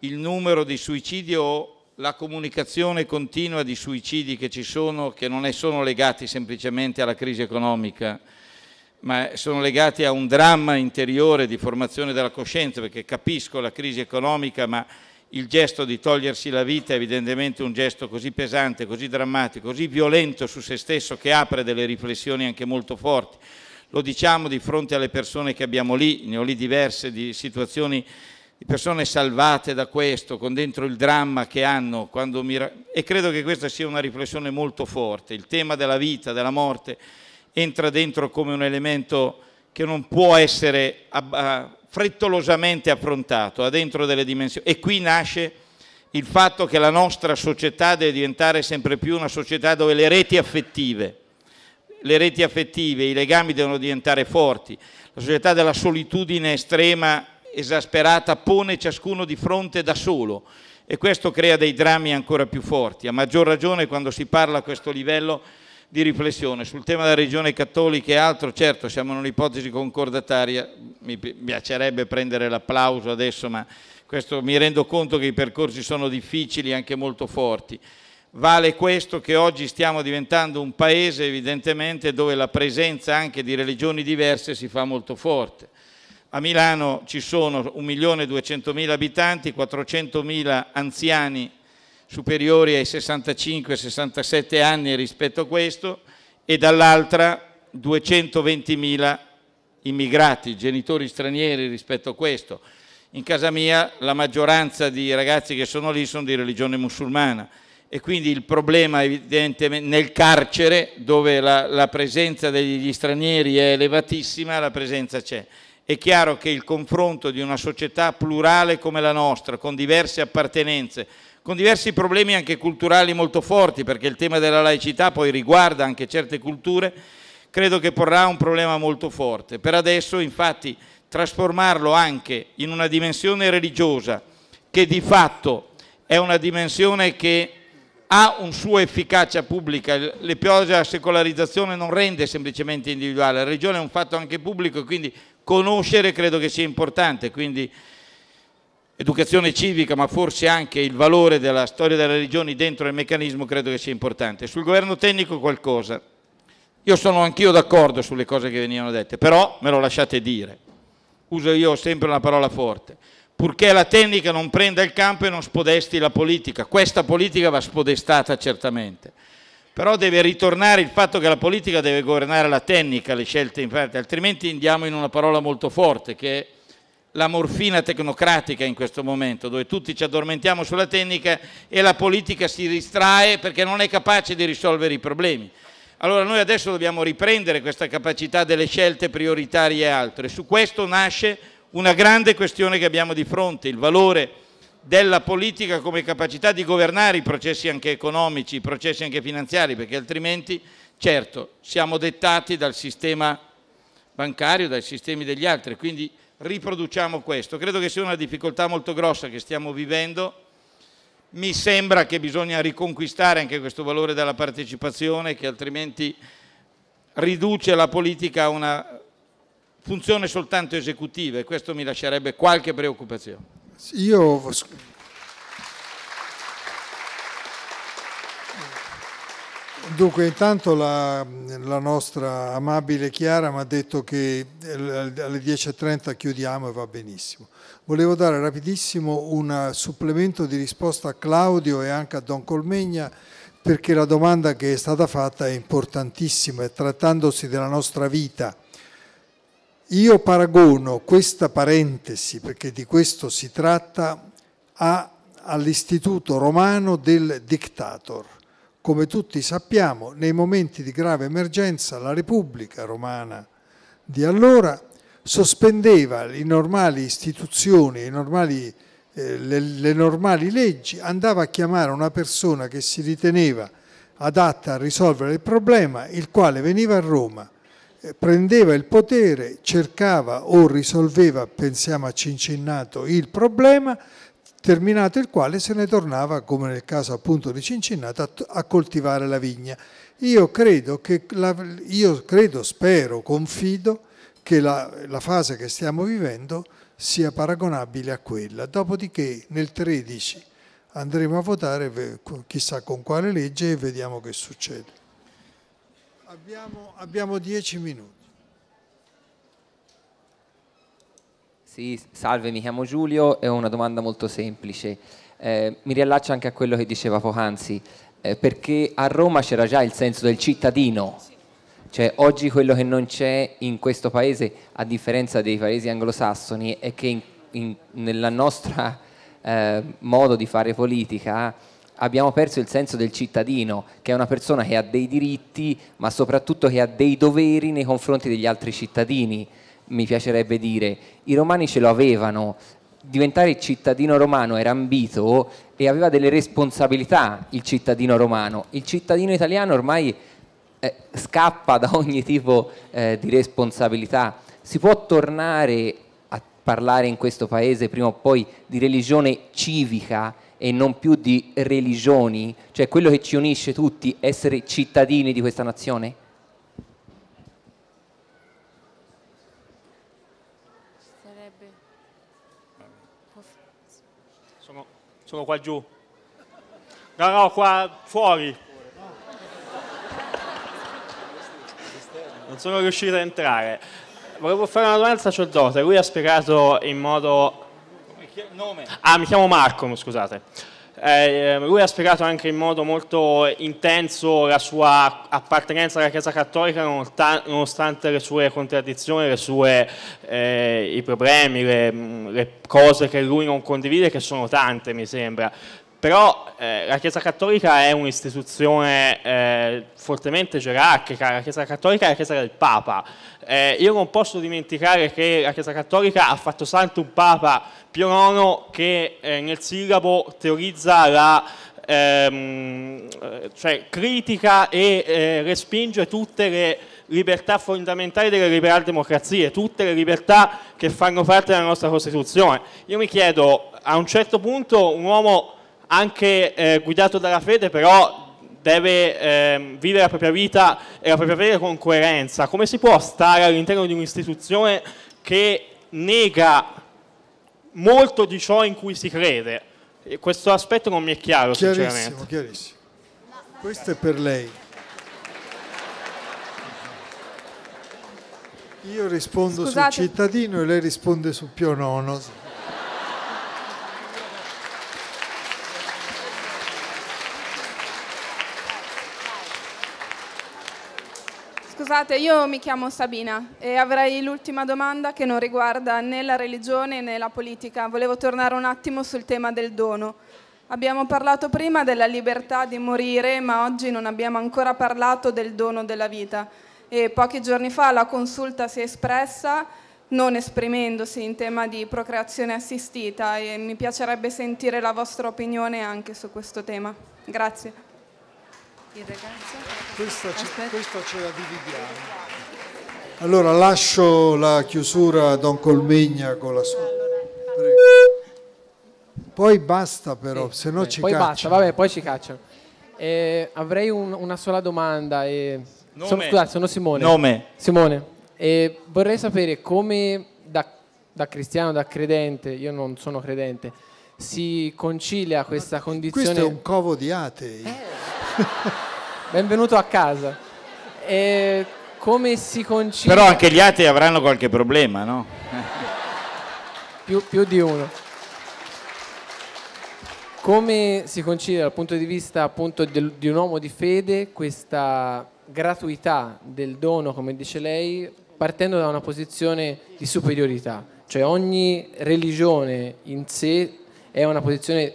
il numero di suicidi o la comunicazione continua di suicidi che ci sono, che non sono legati semplicemente alla crisi economica, ma sono legati a un dramma interiore di formazione della coscienza, perché capisco la crisi economica, ma il gesto di togliersi la vita è evidentemente un gesto così pesante, così drammatico, così violento su se stesso che apre delle riflessioni anche molto forti. Lo diciamo di fronte alle persone che abbiamo lì, ne ho lì diverse di situazioni persone salvate da questo, con dentro il dramma che hanno. Mi... E credo che questa sia una riflessione molto forte. Il tema della vita, della morte, entra dentro come un elemento che non può essere ah, frettolosamente affrontato, ha dentro delle dimensioni. E qui nasce il fatto che la nostra società deve diventare sempre più una società dove le reti affettive, le reti affettive, i legami devono diventare forti. La società della solitudine estrema esasperata pone ciascuno di fronte da solo e questo crea dei drammi ancora più forti, a maggior ragione quando si parla a questo livello di riflessione. Sul tema della regione cattolica e altro, certo siamo in un'ipotesi concordataria, mi piacerebbe prendere l'applauso adesso, ma questo, mi rendo conto che i percorsi sono difficili e anche molto forti. Vale questo che oggi stiamo diventando un paese evidentemente dove la presenza anche di religioni diverse si fa molto forte. A Milano ci sono 1.200.000 abitanti, 400.000 anziani superiori ai 65-67 anni rispetto a questo e dall'altra 220.000 immigrati, genitori stranieri rispetto a questo. In casa mia la maggioranza di ragazzi che sono lì sono di religione musulmana e quindi il problema evidentemente nel carcere dove la, la presenza degli stranieri è elevatissima, la presenza c'è. È chiaro che il confronto di una società plurale come la nostra, con diverse appartenenze, con diversi problemi anche culturali molto forti, perché il tema della laicità poi riguarda anche certe culture, credo che porrà un problema molto forte. Per adesso, infatti, trasformarlo anche in una dimensione religiosa, che di fatto è una dimensione che ha una sua efficacia pubblica, l'epiosa secolarizzazione non rende semplicemente individuale, la religione è un fatto anche pubblico, e quindi conoscere credo che sia importante, quindi educazione civica ma forse anche il valore della storia delle religioni dentro il meccanismo credo che sia importante. Sul governo tecnico qualcosa. Io sono anch'io d'accordo sulle cose che venivano dette, però me lo lasciate dire. Uso io sempre una parola forte. Purché la tecnica non prenda il campo e non spodesti la politica. Questa politica va spodestata certamente però deve ritornare il fatto che la politica deve governare la tecnica, le scelte infatti, altrimenti andiamo in una parola molto forte che è la morfina tecnocratica in questo momento, dove tutti ci addormentiamo sulla tecnica e la politica si distrae perché non è capace di risolvere i problemi. Allora noi adesso dobbiamo riprendere questa capacità delle scelte prioritarie e altre. Su questo nasce una grande questione che abbiamo di fronte, il valore della politica come capacità di governare i processi anche economici, i processi anche finanziari, perché altrimenti, certo, siamo dettati dal sistema bancario, dai sistemi degli altri, quindi riproduciamo questo. Credo che sia una difficoltà molto grossa che stiamo vivendo. Mi sembra che bisogna riconquistare anche questo valore della partecipazione che altrimenti riduce la politica a una funzione soltanto esecutiva e questo mi lascerebbe qualche preoccupazione. Io Dunque, intanto la, la, nostra amabile Chiara mi ha detto che alle 10.30 chiudiamo e va benissimo. Volevo dare rapidissimo un supplemento di risposta a Claudio e anche a Don Colmegna perché la domanda che è stata fatta è importantissima e trattandosi della nostra vita io paragono questa parentesi, perché di questo si tratta, a, all'istituto romano del dictator. Come tutti sappiamo, nei momenti di grave emergenza la Repubblica romana di allora sospendeva le normali istituzioni, le normali, eh, le, le normali leggi, andava a chiamare una persona che si riteneva adatta a risolvere il problema, il quale veniva a Roma eh, prendeva il potere, cercava o risolveva, pensiamo a Cincinnato, il problema, terminato il quale se ne tornava, come nel caso appunto di Cincinnato, a, coltivare la vigna. Io credo, che la, io credo spero, confido che la, la fase che stiamo vivendo sia paragonabile a quella. Dopodiché nel 13 andremo a votare chissà con quale legge e vediamo che succede. Abbiamo, abbiamo dieci minuti. Sì, salve, mi chiamo Giulio e ho una domanda molto semplice. Eh, mi riallaccio anche a quello che diceva poc'anzi, eh, perché a Roma c'era già il senso del cittadino. Cioè, oggi quello che non c'è in questo paese, a differenza dei paesi anglosassoni, è che in, in, nella nostra eh, modo di fare politica abbiamo perso il senso del cittadino, che è una persona che ha dei diritti, ma soprattutto che ha dei doveri nei confronti degli altri cittadini, mi piacerebbe dire. I romani ce lo avevano, diventare cittadino romano era ambito e aveva delle responsabilità il cittadino romano. Il cittadino italiano ormai eh, scappa da ogni tipo eh, di responsabilità. Si può tornare a parlare in questo paese prima o poi di religione civica? e non più di religioni, cioè quello che ci unisce tutti, essere cittadini di questa nazione? Sono, sono qua giù. No, no, qua fuori. Non sono riuscito a entrare. Volevo fare una domanda al sacerdote. Lui ha spiegato in modo Nome. Ah, mi chiamo Marco, scusate. Eh, eh, lui ha spiegato anche in modo molto intenso la sua appartenenza alla Chiesa Cattolica nonostante le sue contraddizioni, le sue, eh, i problemi, le, le, cose che lui non condivide, che sono tante mi sembra. Però eh, la Chiesa Cattolica è un'istituzione eh, fortemente gerarchica, la Chiesa Cattolica è la Chiesa del Papa. Eh, io non posso dimenticare che la Chiesa Cattolica ha fatto santo un Papa Pio IX che eh, nel sillabo teorizza la ehm, eh, cioè, critica e eh, respinge tutte le libertà fondamentali delle liberal democrazie, tutte le libertà che fanno parte della nostra Costituzione. Io mi chiedo, a un certo punto un uomo anche eh, guidato dalla fede, però deve eh, vivere la propria vita e la propria fede con coerenza. Come si può stare all'interno di un'istituzione che nega molto di ciò in cui si crede? E questo aspetto non mi è chiaro, chiarissimo, sinceramente. Chiarissimo. Questo è per lei. Io rispondo Scusate. sul cittadino e lei risponde su Pio Nono. Scusate, io mi chiamo Sabina e avrei l'ultima domanda che non riguarda né la religione né la politica. Volevo tornare un attimo sul tema del dono. Abbiamo parlato prima della libertà di morire, ma oggi non abbiamo ancora parlato del dono della vita. E pochi giorni fa la consulta si è espressa non esprimendosi in tema di procreazione assistita e mi piacerebbe sentire la vostra opinione anche su questo tema. Grazie. Il ragazzo? Questa, questa ce la dividiamo. Allora lascio la chiusura a Don Colmegna con la sua. Poi basta però, sì, se no ci poi cacciano. Basta, vabbè, poi ci cacciano. Eh, avrei un, una sola domanda. Eh, sono, scusate, sono Simone. Nome. Simone. Eh, vorrei sapere come da, da, cristiano, da credente, io non sono credente, si concilia questa condizione... Questo è un covo di atei. Eh. <laughs> benvenuto a casa. E come si concilia... Però anche gli altri avranno qualche problema, no? più, più di uno. Come si concilia dal punto di vista appunto di un uomo di fede questa gratuità del dono, come dice lei, partendo da una posizione di superiorità? Cioè ogni religione in sé è una posizione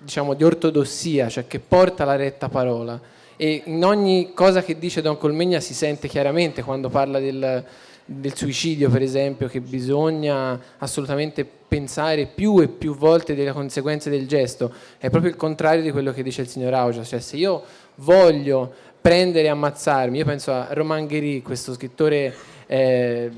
diciamo, di ortodossia, cioè che porta la retta parola e in ogni cosa che dice Don Colmegna si sente chiaramente quando parla del, del suicidio per esempio che bisogna assolutamente pensare più e più volte delle conseguenze del gesto è proprio il contrario di quello che dice il signor Augia cioè se io voglio prendere e ammazzarmi io penso a Romain Guéry questo scrittore eh,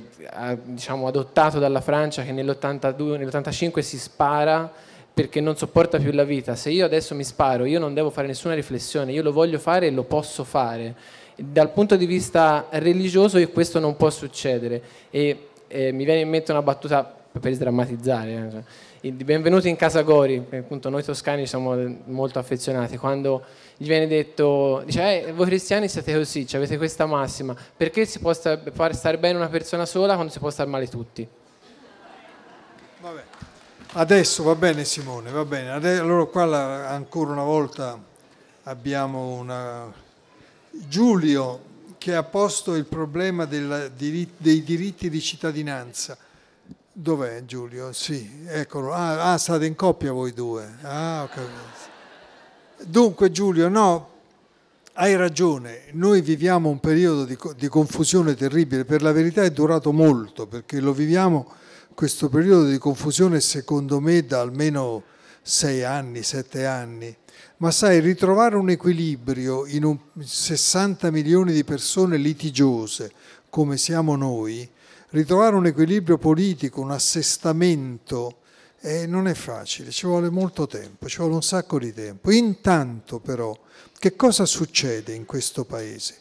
diciamo adottato dalla Francia che nell'82 nell'85 si spara perché non sopporta più la vita. Se io adesso mi sparo, io non devo fare nessuna riflessione, io lo voglio fare e lo posso fare. Dal punto di vista religioso questo non può succedere. E, e eh, mi viene in mente una battuta per sdrammatizzare. Eh, cioè, benvenuti in casa Gori, appunto noi toscani siamo eh, molto affezionati, quando gli viene detto, dice, eh, voi cristiani siete così, cioè avete questa massima, perché si può stare bene una persona sola quando si può star male tutti? Adesso va bene Simone, va bene. allora qua la, ancora una volta abbiamo una... Giulio che ha posto il problema del, dei diritti di cittadinanza. Dov'è Giulio? Sì, eccolo. Ah, ah, state in coppia voi due. Ah, okay. Dunque Giulio, no, hai ragione, noi viviamo un periodo di, di confusione terribile, per la verità è durato molto perché lo viviamo questo periodo di confusione secondo me da almeno sei anni, sette anni, ma sai, ritrovare un equilibrio in un 60 milioni di persone litigiose come siamo noi, ritrovare un equilibrio politico, un assestamento, eh, non è facile, ci vuole molto tempo, ci vuole un sacco di tempo. Intanto però, che cosa succede in questo Paese?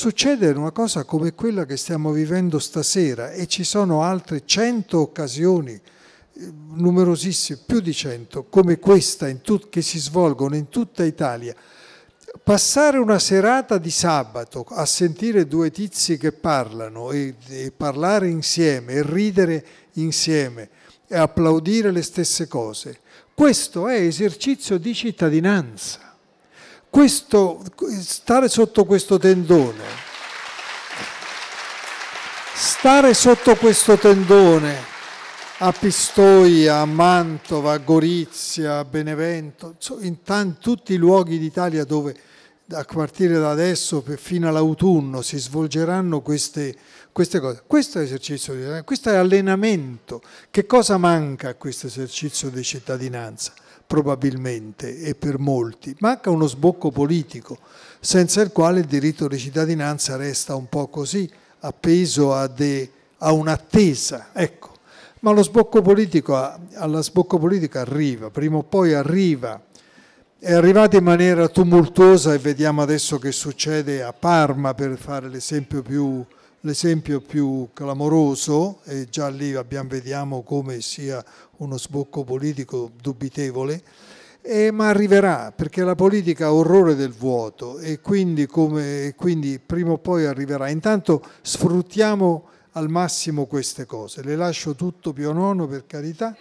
succedere una cosa come quella che stiamo vivendo stasera e ci sono altre cento occasioni, eh, numerosissime, più di cento, come questa tut- che si svolgono in tutta Italia. Passare una serata di sabato a sentire due tizi che parlano e, e parlare insieme e ridere insieme e applaudire le stesse cose, questo è esercizio di cittadinanza questo, stare sotto questo tendone, stare sotto questo tendone a Pistoia, a Mantova, a Gorizia, a Benevento, in tanti, tutti i luoghi d'Italia dove a partire da adesso fino all'autunno si svolgeranno queste, queste cose. Questo è esercizio di questo è allenamento. Che cosa manca a questo esercizio di cittadinanza? probabilmente e per molti. Manca uno sbocco politico, senza il quale il diritto di cittadinanza resta un po' così appeso a, de, a un'attesa. Ecco. Ma lo sbocco politico, alla sbocco politica arriva, prima o poi arriva. È arrivata in maniera tumultuosa e vediamo adesso che succede a Parma, per fare l'esempio più L'esempio più clamoroso, e già lì abbiamo, vediamo come sia uno sbocco politico dubitevole, eh, ma arriverà perché la politica ha orrore del vuoto e quindi, come, quindi prima o poi arriverà. Intanto sfruttiamo al massimo queste cose. Le lascio tutto Pio Nono per carità.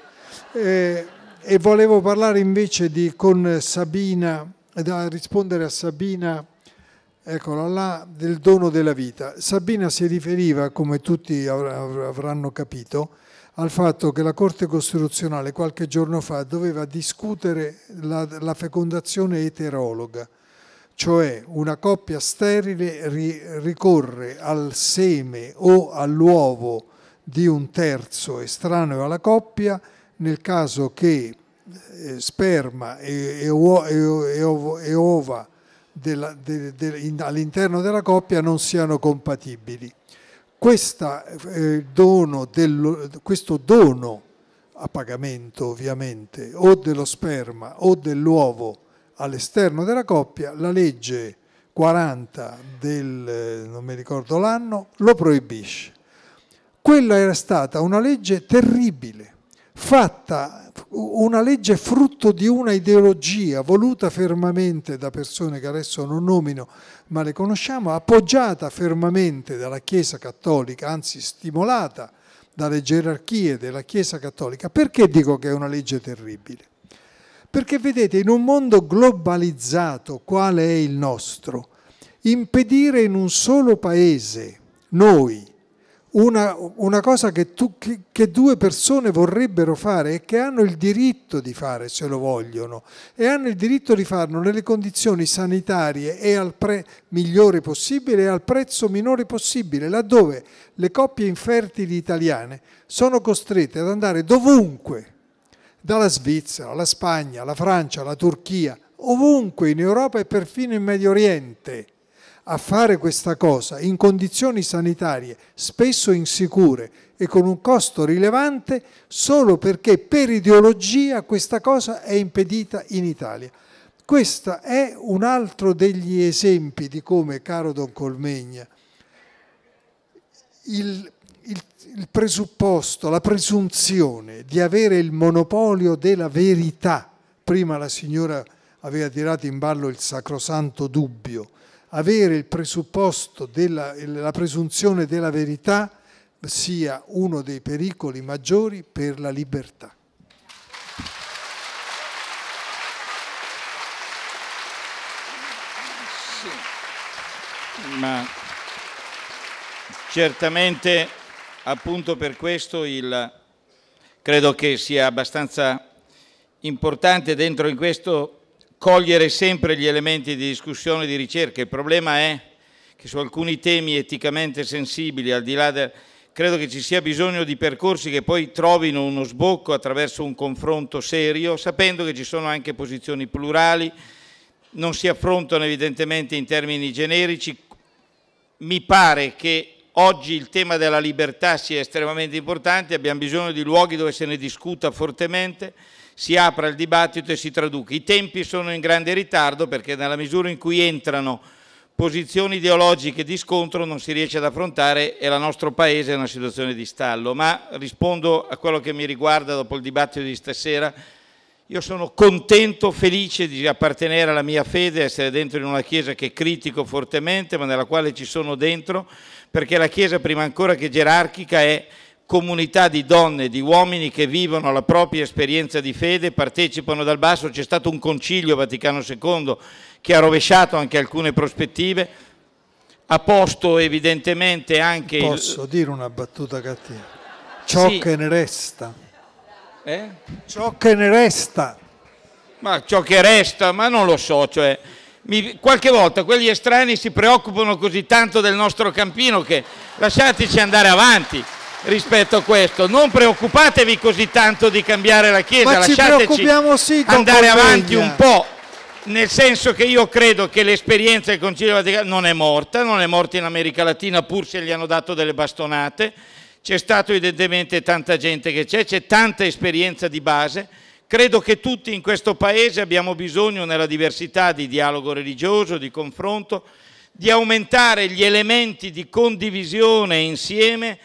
Eh, e volevo parlare invece di, con Sabina, da rispondere a Sabina. Eccolo là, del dono della vita. Sabina si riferiva, come tutti avranno capito, al fatto che la Corte Costituzionale qualche giorno fa doveva discutere la, la fecondazione eterologa, cioè una coppia sterile ri, ricorre al seme o all'uovo di un terzo estraneo alla coppia nel caso che eh, sperma e, e, e, e ova della, de, de, in, all'interno della coppia non siano compatibili. Questa, eh, dono del, questo dono a pagamento ovviamente o dello sperma o dell'uovo all'esterno della coppia, la legge 40 del, eh, non mi ricordo l'anno, lo proibisce. Quella era stata una legge terribile, fatta una legge frutto di una ideologia voluta fermamente da persone che adesso non nomino ma le conosciamo, appoggiata fermamente dalla Chiesa Cattolica, anzi stimolata dalle gerarchie della Chiesa Cattolica. Perché dico che è una legge terribile? Perché vedete, in un mondo globalizzato quale è il nostro, impedire in un solo paese, noi, una, una cosa che, tu, che, che, due persone vorrebbero fare e che hanno il diritto di fare se lo vogliono e hanno il diritto di farlo nelle condizioni sanitarie e al pre migliore possibile e al prezzo minore possibile, laddove le coppie infertili italiane sono costrette ad andare dovunque, dalla Svizzera alla Spagna, alla Francia, alla Turchia, ovunque in Europa e perfino in Medio Oriente a fare questa cosa in condizioni sanitarie spesso insicure e con un costo rilevante solo perché per ideologia questa cosa è impedita in Italia. Questo è un altro degli esempi di come, caro Don Colmegna, il, il, il presupposto, la presunzione di avere il monopolio della verità, prima la signora aveva tirato in ballo il sacrosanto dubbio, avere il presupposto della la presunzione della verità sia uno dei pericoli maggiori per la libertà. Sì. Ma certamente appunto per questo il, credo che sia abbastanza importante dentro in questo cogliere sempre gli elementi di discussione e di ricerca. Il problema è che su alcuni temi eticamente sensibili, al di là del credo che ci sia bisogno di percorsi che poi trovino uno sbocco attraverso un confronto serio, sapendo che ci sono anche posizioni plurali, non si affrontano evidentemente in termini generici. Mi pare che oggi il tema della libertà sia estremamente importante, abbiamo bisogno di luoghi dove se ne discuta fortemente si apra il dibattito e si traduca. I tempi sono in grande ritardo perché nella misura in cui entrano posizioni ideologiche di scontro non si riesce ad affrontare e il nostro Paese è in una situazione di stallo. Ma rispondo a quello che mi riguarda dopo il dibattito di stasera. Io sono contento, felice di appartenere alla mia fede, essere dentro in una Chiesa che critico fortemente, ma nella quale ci sono dentro, perché la Chiesa, prima ancora che gerarchica, è comunità di donne e di uomini che vivono la propria esperienza di fede, partecipano dal basso, c'è stato un concilio Vaticano II che ha rovesciato anche alcune prospettive, ha posto evidentemente anche... Posso il... dire una battuta cattiva? Ciò sì. che ne resta. Eh? Ciò che ne resta. Ma ciò che resta, ma non lo so, cioè, mi, qualche volta quegli estranei si preoccupano così tanto del nostro campino che lasciateci andare avanti rispetto a questo. Non preoccupatevi così tanto di cambiare la Chiesa, Ma lasciateci sì, andare avanti un po'. Nel senso che io credo che l'esperienza del Concilio Vaticano non è morta, non è morta in America Latina pur se gli hanno dato delle bastonate, c'è stata evidentemente tanta gente che c'è, c'è tanta esperienza di base, Credo che tutti in questo Paese abbiamo bisogno, nella diversità, di dialogo religioso, di confronto, di aumentare gli elementi di condivisione insieme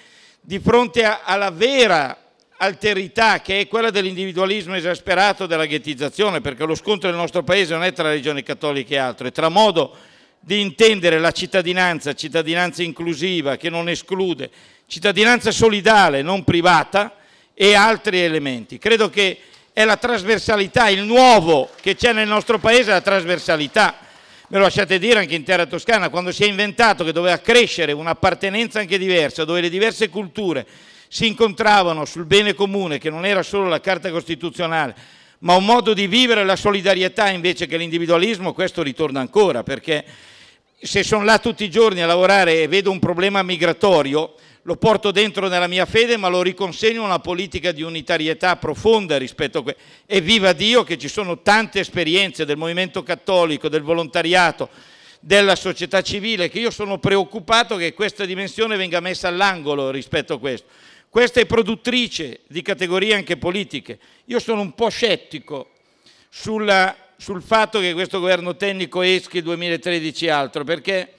di fronte a, alla vera alterità che è quella dell'individualismo esasperato della ghettizzazione, perché lo scontro del nostro paese non è tra religioni cattoliche e altro, è tra modo di intendere la cittadinanza, cittadinanza inclusiva che non esclude, cittadinanza solidale, non privata e altri elementi. Credo che è la trasversalità, il nuovo che c'è nel nostro paese è la trasversalità me lo lasciate dire anche in terra toscana, quando si è inventato che doveva crescere un'appartenenza anche diversa, dove le diverse culture si incontravano sul bene comune, che non era solo la Carta Costituzionale, ma un modo di vivere la solidarietà invece che l'individualismo, questo ritorna ancora, perché se sono là tutti i giorni a lavorare e vedo un problema migratorio, lo porto dentro nella mia fede, ma lo riconsegno a una politica di unitarietà profonda rispetto a questo. E viva Dio che ci sono tante esperienze del movimento cattolico, del volontariato, della società civile, che io sono preoccupato che questa dimensione venga messa all'angolo rispetto a questo. Questa è produttrice di categorie anche politiche. Io sono un po' scettico sulla, sul fatto che questo governo tecnico esca il 2013 altro, perché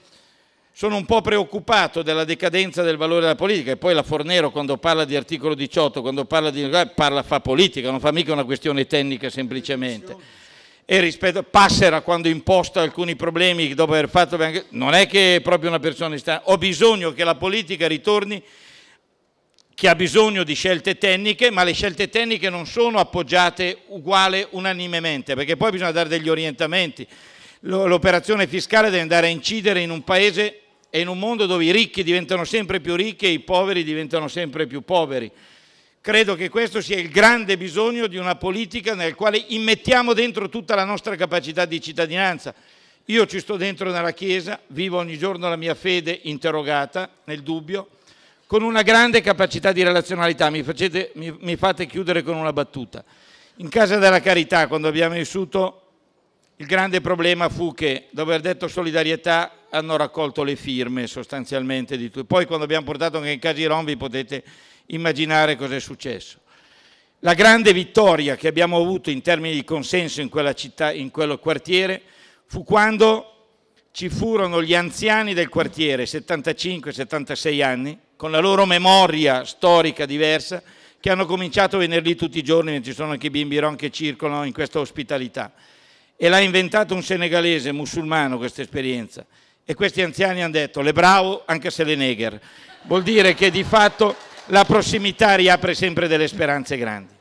sono un po' preoccupato della decadenza del valore della politica e poi la Fornero quando parla di articolo 18, quando parla di eh, parla, fa politica, non fa mica una questione tecnica semplicemente. E rispetto Passera quando imposta alcuni problemi dopo aver fatto non è che è proprio una persona sta ho bisogno che la politica ritorni che ha bisogno di scelte tecniche, ma le scelte tecniche non sono appoggiate uguale unanimemente, perché poi bisogna dare degli orientamenti. L'operazione fiscale deve andare a incidere in un paese e in un mondo dove i ricchi diventano sempre più ricchi e i poveri diventano sempre più poveri. Credo che questo sia il grande bisogno di una politica nel quale immettiamo dentro tutta la nostra capacità di cittadinanza. Io ci sto dentro nella Chiesa, vivo ogni giorno la mia fede interrogata, nel dubbio, con una grande capacità di relazionalità. Mi, facete, mi, mi fate chiudere con una battuta. In casa della carità, quando abbiamo vissuto il grande problema fu che, dopo aver detto solidarietà, hanno raccolto le firme sostanzialmente di tutti. Poi quando abbiamo portato anche in casi Rom vi potete immaginare cosa è successo. La grande vittoria che abbiamo avuto in termini di consenso in quella città, in quel quartiere, fu quando ci furono gli anziani del quartiere, 75-76 anni, con la loro memoria storica diversa, che hanno cominciato a venire lì tutti i giorni, ci sono anche i bimbi Rom che circolano in questa ospitalità e l'ha inventato un senegalese musulmano questa esperienza e questi anziani hanno detto le bravo anche se le neger. Vuol dire che di fatto la prossimità riapre sempre delle speranze grandi.